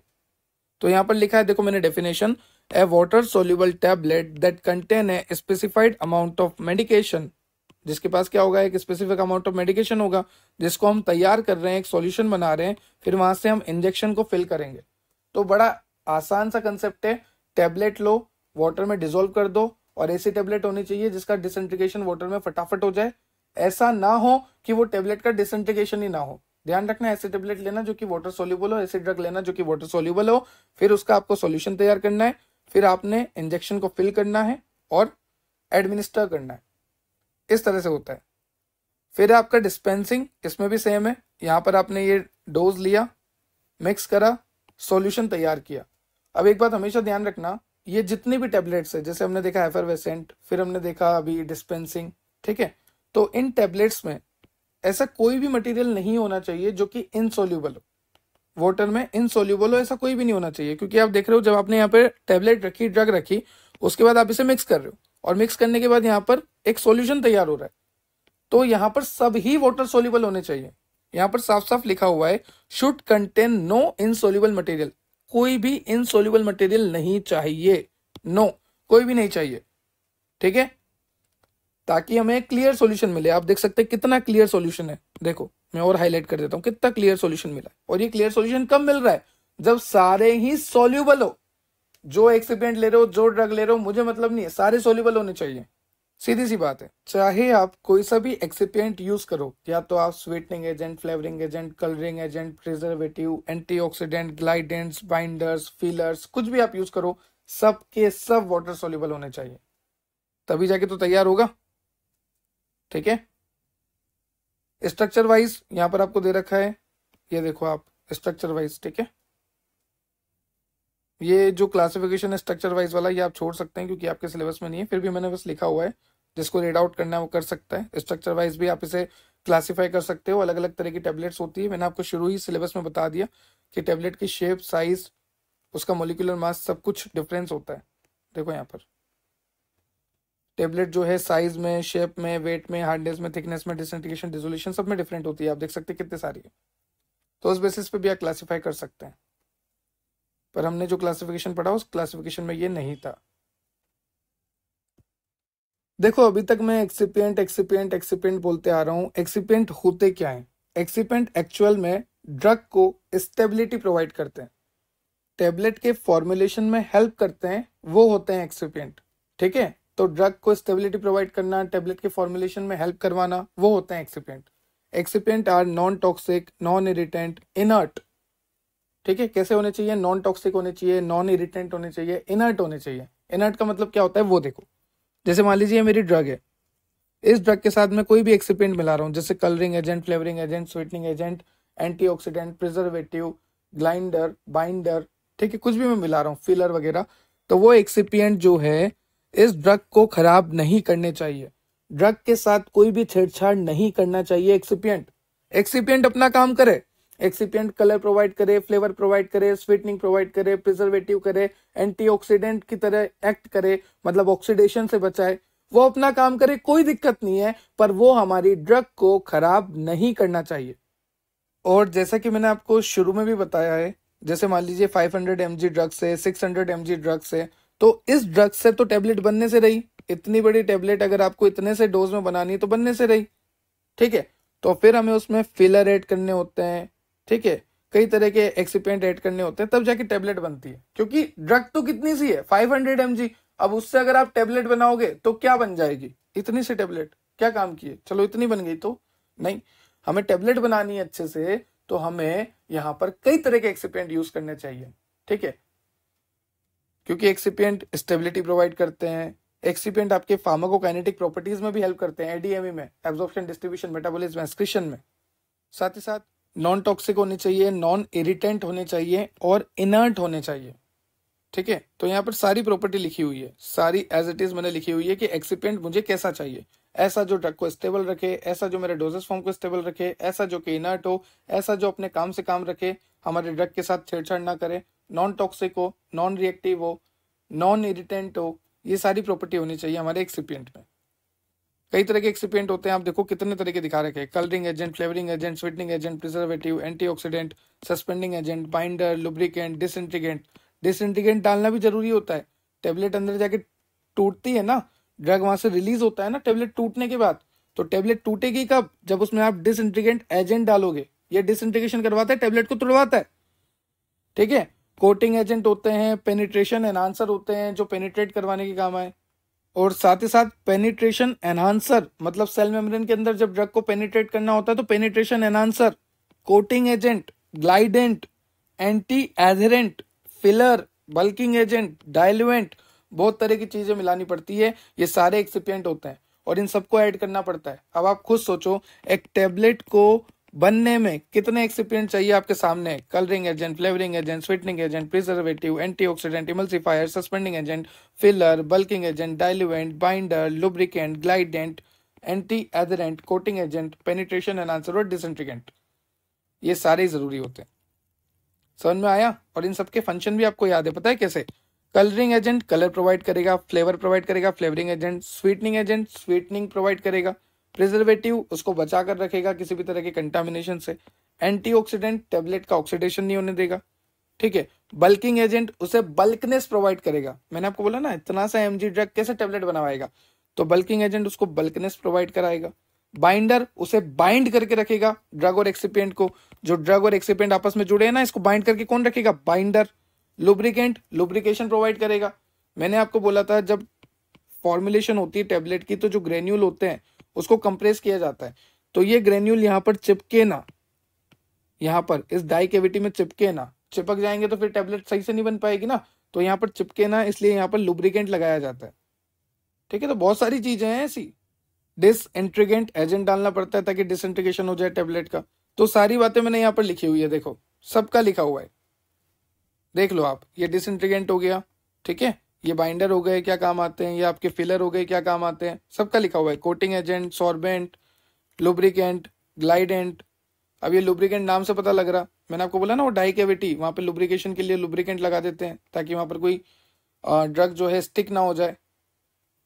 तो यहाँ पर लिखा है देखो मैंने definition a water soluble tablet that contain a specified amount of medication जिसके पास क्या होगा एक स्पेसिफिक अमाउंट ऑफ मेडिकेशन होगा जिसको हम तैयार कर रहे हैं एक सॉल्यूशन बना रहे हैं फिर वहां से हम इंजेक्शन को फिल करेंगे तो बड़ा आसान सा कंसेप्ट है टैबलेट लो वाटर में डिजोल्व कर दो और ऐसी टैबलेट होनी चाहिए जिसका डिसइंट्रीगेशन वाटर में फटाफट हो जाए ऐसा ना हो कि वो टेबलेट का डिसइंटीग्रेशन ही ना हो ध्यान रखना ऐसे टेबलेट लेना जो कि वाटर सोल्यूबल हो ऐसे ड्रग लेना जो कि वाटर सोल्यूबल हो फिर उसका आपको सोल्यूशन तैयार करना है फिर आपने इंजेक्शन को फिल करना है और एडमिनिस्टर करना है इस तरह से होता है फिर आपका डिस्पेंसिंग इसमें भी सेम है यहाँ पर आपने ये डोज लिया मिक्स करा सॉल्यूशन तैयार किया अब एक बात हमेशा ध्यान रखना ये जितनी भी टेबलेट्स है जैसे हमने देखा एफरवेसेंट फिर हमने देखा अभी डिस्पेंसिंग ठीक है तो इन टेबलेट्स में ऐसा कोई भी मटेरियल नहीं होना चाहिए जो कि इनसोल्यूबल हो वाटर में इनसोल्यूबल हो ऐसा कोई भी नहीं होना चाहिए क्योंकि आप देख रहे हो जब आपने यहाँ पर टेबलेट रखी ड्रग रखी उसके बाद आप इसे मिक्स कर रहे हो और मिक्स करने के बाद यहाँ पर एक सोल्यूशन तैयार हो रहा है तो यहाँ पर सभी वाटर सोल्यूबल होने चाहिए यहाँ पर साफ साफ लिखा हुआ है should contain no insoluble material कोई भी इनसोल्यूबल मटेरियल नहीं चाहिए नो no, कोई भी नहीं चाहिए ठीक है ताकि हमें क्लियर सॉल्यूशन मिले आप देख सकते हैं कितना क्लियर सॉल्यूशन है देखो मैं और हाईलाइट कर देता हूँ कितना क्लियर सॉल्यूशन मिला और ये क्लियर सॉल्यूशन कब मिल रहा है जब सारे ही सोल्यूबल हो जो एक्सीपेंट ले रहे हो जो ड्रग ले रहे हो मुझे मतलब नहीं है सारे सोल्यूबल होने चाहिए सीधी सी बात है चाहे आप कोई सा भी एक्सीपेंट यूज करो या तो आप sweetening agent flavouring agent colouring agent preservative antioxidant glidants binders fillers कुछ भी आप यूज करो सब के सब वाटर सोल्यूबल होने चाहिए तभी जाके तो तैयार होगा ठीक है स्ट्रक्चर वाइज यहां पर आपको दे रखा है ये देखो आप स्ट्रक्चर वाइज ठीक है ये जो क्लासिफिकेशन स्ट्रक्चर वाइज वाला ये आप छोड़ सकते हैं क्योंकि आपके सिलेबस में नहीं है फिर भी मैंने बस लिखा हुआ है जिसको रेड आउट करना है वो कर सकता है स्ट्रक्चर वाइज भी आप इसे क्लासीफाई कर सकते हो अलग अलग तरह की टेबलेट्स होती है मैंने आपको शुरू ही सिलेबस में बता दिया कि टेबलेट की शेप साइज उसका मोलिकुलर मास सब कुछ डिफरेंस होता है देखो यहाँ पर टेबलेट जो है साइज में शेप में वेट में हार्डनेस में थिकनेस में डिसंटिकेशन डिजोल्यूशन सब में डिफरेंट होती है आप देख सकते हैं कितने सारी है तो उस बेसिस पे भी आप क्लासीफाई कर सकते हैं पर हमने जो क्लासिफिकेशन पढ़ा उस क्लासिफिकेशन में ये नहीं था देखो अभी तक मैं एक्सीपियंट एक्सीपियंट एक्सीपियंट बोलते आ रहा हूँ एक्सीपियंट होते क्या है एक्सीपियंट एक्चुअल में ड्रग को स्टेबिलिटी प्रोवाइड करते हैं टेबलेट के फॉर्मुलेशन में हेल्प करते हैं वो होते हैं एक्सीपियंट ठीक है तो ड्रग को स्टेबिलिटी प्रोवाइड करना टेबलेट के फॉर्मुलेशन में हेल्प करवाना वो होते हैं excipient excipient are non toxic non irritant inert ठीक है कैसे होने चाहिए नॉन टॉक्सिक होने चाहिए नॉन इरिटेंट होने चाहिए इनर्ट होने चाहिए इनर्ट का मतलब क्या होता है वो देखो जैसे मान लीजिए मेरी ड्रग है इस ड्रग के साथ मैं कोई भी एक्सीपियंट मिला रहा हूँ जैसे colouring agent flavouring agent sweetening agent antioxidant preservative glidant binder ठीक है कुछ भी मैं मिला रहा हूँ फिलर वगैरह तो वो एक्सीपियंट जो है इस ड्रग को खराब नहीं करने चाहिए ड्रग के साथ कोई भी छेड़छाड़ नहीं करना चाहिए एक्सिपियंट एक्सीपियंट अपना काम करे एक्सिपियंट कलर प्रोवाइड करे फ्लेवर प्रोवाइड करे स्वीटनिंग प्रोवाइड करे प्रिजर्वेटिव करे एंटीऑक्सीडेंट की तरह एक्ट करे मतलब ऑक्सीडेशन से बचाए वो अपना काम करे कोई दिक्कत नहीं है पर वो हमारी ड्रग को खराब नहीं करना चाहिए और जैसा कि मैंने आपको शुरू में भी बताया है जैसे मान लीजिए 500 हंड्रेड ड्रग्स है 600 हंड्रेड ड्रग्स है तो इस ड्रग से तो टेबलेट बनने से रही इतनी बड़ी टेबलेट अगर आपको इतने से डोज में बनानी है तो बनने से रही ठीक है तो फिर हमें उसमें फिलर ऐड करने होते हैं ठीक है कई तरह के एक्सीपेंट ऐड करने होते हैं तब जाके टेबलेट बनती है क्योंकि ड्रग तो कितनी सी है 500 हंड्रेड अब उससे अगर आप टेबलेट बनाओगे तो क्या बन जाएगी इतनी सी टेबलेट क्या काम की चलो इतनी बन गई तो नहीं हमें टेबलेट बनानी है अच्छे से तो हमें यहाँ पर कई तरह के एक्सीपेंट यूज करने चाहिए ठीक है क्योंकि एक्सिपियंट स्टेबिलिटी प्रोवाइड करते हैं एक्सीपियंट आपके फार्माकोकाइनेटिक प्रॉपर्टीज में भी हेल्प करते हैं एडीएमई e में एब्जॉर्प्शन डिस्ट्रीब्यूशन मेटाबॉलिज्म एक्सक्रीशन में साथ ही साथ नॉन टॉक्सिक होने चाहिए नॉन इरिटेंट होने चाहिए और इनर्ट होने चाहिए ठीक है तो यहाँ पर सारी प्रॉपर्टी लिखी हुई है सारी एज इट इज मैंने लिखी हुई है कि एक्सिपेंट मुझे कैसा चाहिए ऐसा जो ड्रग को स्टेबल रखे ऐसा जो मेरे डोजेस फॉर्म को स्टेबल रखे ऐसा जो कि इनर्ट हो ऐसा जो अपने काम से काम रखे हमारे ड्रग के साथ छेड़छाड़ ना करे नॉन टॉक्सिक हो नॉन रिएक्टिव हो नॉन इरिटेंट हो ये सारी प्रॉपर्टी होनी चाहिए हमारे एक्सीपियंट में कई तरह के एक्सिपियंट होते हैं आप देखो कितने तरह के दिखा रखे हैं colouring agent flavouring agent sweetening agent preservative antioxidant suspending agent binder lubricant dis disintegrant डालना भी जरूरी होता है टेबलेट अंदर जाके टूटती है ना ड्रग वहां से रिलीज होता है ना टेबलेट टूटने के बाद तो टेबलेट टूटेगी कब जब उसमें आप डिसइंट्रीगेंट एजेंट डालोगे ये डिसइंट्रीगेशन करवाता है टेबलेट को तुड़वाता है ठीक है कोटिंग एजेंट होते हैं पेनिट्रेशन एनहांसर होते हैं जो पेनिट्रेट करवाने के काम आए और साथ ही साथ पेनिट्रेशन एनहांसर मतलब सेल मेम्ब्रेन के अंदर जब ड्रग को पेनिट्रेट करना होता है तो penetration enhancer coating agent glidant anti adherent filler bulking agent diluent बहुत तरह की चीज़ें मिलानी पड़ती है ये सारे एक्सीपियंट होते हैं और इन सबको ऐड करना पड़ता है अब आप खुद सोचो एक टेबलेट को बनने में कितने एक्सीपियंट चाहिए आपके सामने colouring agent flavouring agent sweetening agent preservative antioxidant emulsifier suspending agent filler bulking agent diluent binder lubricant glidant anti adherent coating agent penetration enhancer और डिसेंट्रिकेंट ये सारे जरूरी होते हैं समझ में आया और इन सबके फंक्शन भी आपको याद है पता है कैसे कलरिंग एजेंट कलर प्रोवाइड करेगा फ्लेवर प्रोवाइड करेगा flavouring agent sweetening agent sweetening provide करेगा प्रिजर्वेटिव उसको बचा कर रखेगा किसी भी तरह के कंटामिनेशन से एंटीऑक्सीडेंट टेबलेट का ऑक्सीडेशन नहीं होने देगा ठीक है बल्किंग एजेंट उसे बल्कनेस प्रोवाइड करेगा मैंने आपको बोला ना इतना सा एमजी ड्रग कैसे टेबलेट बनावाएगा तो बल्किंग एजेंट उसको बल्कनेस प्रोवाइड कराएगा बाइंडर उसे बाइंड करके रखेगा ड्रग और एक्सीपेंट को जो ड्रग और एक्सीपेंट आपस में जुड़े हैं ना इसको बाइंड करके कौन रखेगा बाइंडर लुब्रिकेंट लुब्रिकेशन प्रोवाइड करेगा मैंने आपको बोला था जब फॉर्मुलेशन होती है टेबलेट की तो जो ग्रेन्यूल होते हैं उसको कंप्रेस किया जाता है तो ये ग्रेन्यूल यहाँ पर चिपके ना यहाँ पर इस डाई केविटी में चिपके ना चिपक जाएंगे तो फिर टेबलेट सही से नहीं बन पाएगी ना तो यहाँ पर चिपके ना इसलिए यहाँ पर लुब्रिकेंट लगाया जाता है ठीक है तो बहुत सारी चीजें हैं ऐसी डिस एंट्रीगेंट एजेंट डालना पड़ता है ताकि डिस इंट्रीगेशन हो जाए टेबलेट का तो सारी बातें मैंने यहाँ पर लिखी हुई है देखो सबका लिखा हुआ है देख लो आप ये डिस इंट्रीगेंट हो गया ठीक है ये बाइंडर हो गए क्या काम आते हैं ये आपके फिलर हो गए क्या काम आते हैं सबका लिखा हुआ है coating agent sorbent lubricant glidant अब ये लुब्रिकेंट नाम से पता लग रहा मैंने आपको बोला ना वो डाई कैविटी वहाँ पे लुब्रिकेशन के लिए लुब्रिकेंट लगा देते हैं ताकि वहाँ पर कोई ड्रग जो है स्टिक ना हो जाए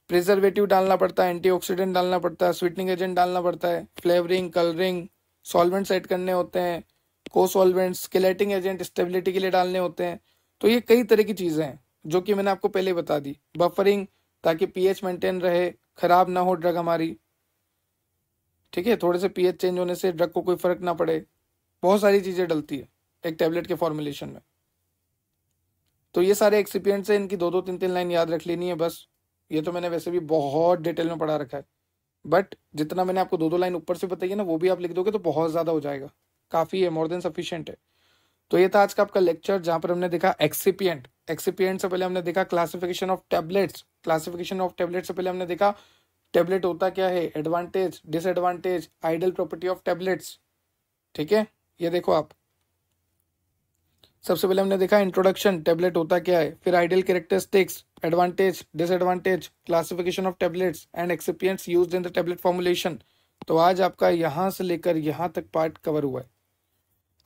प्रिजर्वेटिव डालना पड़ता है एंटीऑक्सीडेंट डालना पड़ता है स्वीटनिंग एजेंट डालना पड़ता है फ्लेवरिंग कलरिंग सॉल्वेंट्स ऐड करने होते हैं को सॉल्वेंट्स स्केलेटिंग एजेंट स्टेबिलिटी के लिए डालने होते हैं तो ये कई तरह की चीज़ें हैं जो कि मैंने आपको पहले बता दी बफरिंग ताकि पीएच मेंटेन रहे खराब ना हो ड्रग हमारी ठीक है थोड़े से पीएच चेंज होने से ड्रग को कोई फर्क ना पड़े बहुत सारी चीज़ें डलती है एक टेबलेट के फॉर्मुलेशन में तो ये सारे एक्सिपियंट्स हैं इनकी दो दो तीन तीन लाइन याद रख लेनी है बस ये तो मैंने वैसे भी बहुत डिटेल में पढ़ा रखा है बट जितना मैंने आपको दो दो लाइन ऊपर से बताई है ना वो भी आप लिख दोगे तो बहुत ज़्यादा हो जाएगा काफ़ी है मोर देन सफिशियंट है तो ये था आज का आपका लेक्चर जहां पर हमने देखा एक्सीपियंट एक्सीपियंट से पहले हमने देखा classification of tablets classification of tablet से पहले हमने देखा टैबलेट होता क्या है advantage disadvantage ideal property of tablets ठीक है ये देखो आप सबसे पहले हमने देखा इंट्रोडक्शन टैबलेट होता क्या है फिर ideal characteristics advantage disadvantage classification of tablets and excipients used in the tablet formulation तो आज आपका यहां से लेकर यहां तक पार्ट कवर हुआ है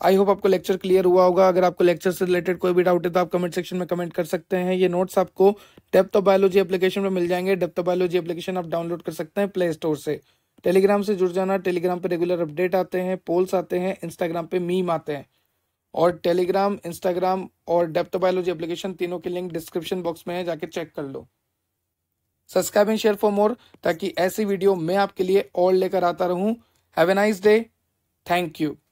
आई होप आपको लेक्चर क्लियर हुआ होगा अगर आपको लेक्चर से रिलेटेड कोई भी डाउट है तो आप कमेंट सेक्शन में कमेंट कर सकते हैं ये नोट्स आपको डेप्थ ऑफ बायोलॉजी एप्लीकेशन में मिल जाएंगे डेप्थ ऑफ बायोलॉजी एप्लीकेशन आप डाउनलोड कर सकते हैं प्ले स्टोर से टेलीग्राम से जुड़ जाना टेलीग्राम पर रेगुलर अपडेट आते हैं पोल्स आते हैं इंस्टाग्राम पर मीम आते हैं और टेलीग्राम इंस्टाग्राम और डेप्थ बायोलॉजी एप्लीकेशन तीनों के लिंक डिस्क्रिप्शन बॉक्स में है जाके चेक कर लो subscribe and share for more ताकि ऐसी वीडियो मैं आपके लिए और लेकर आता रहूं have a nice day thank you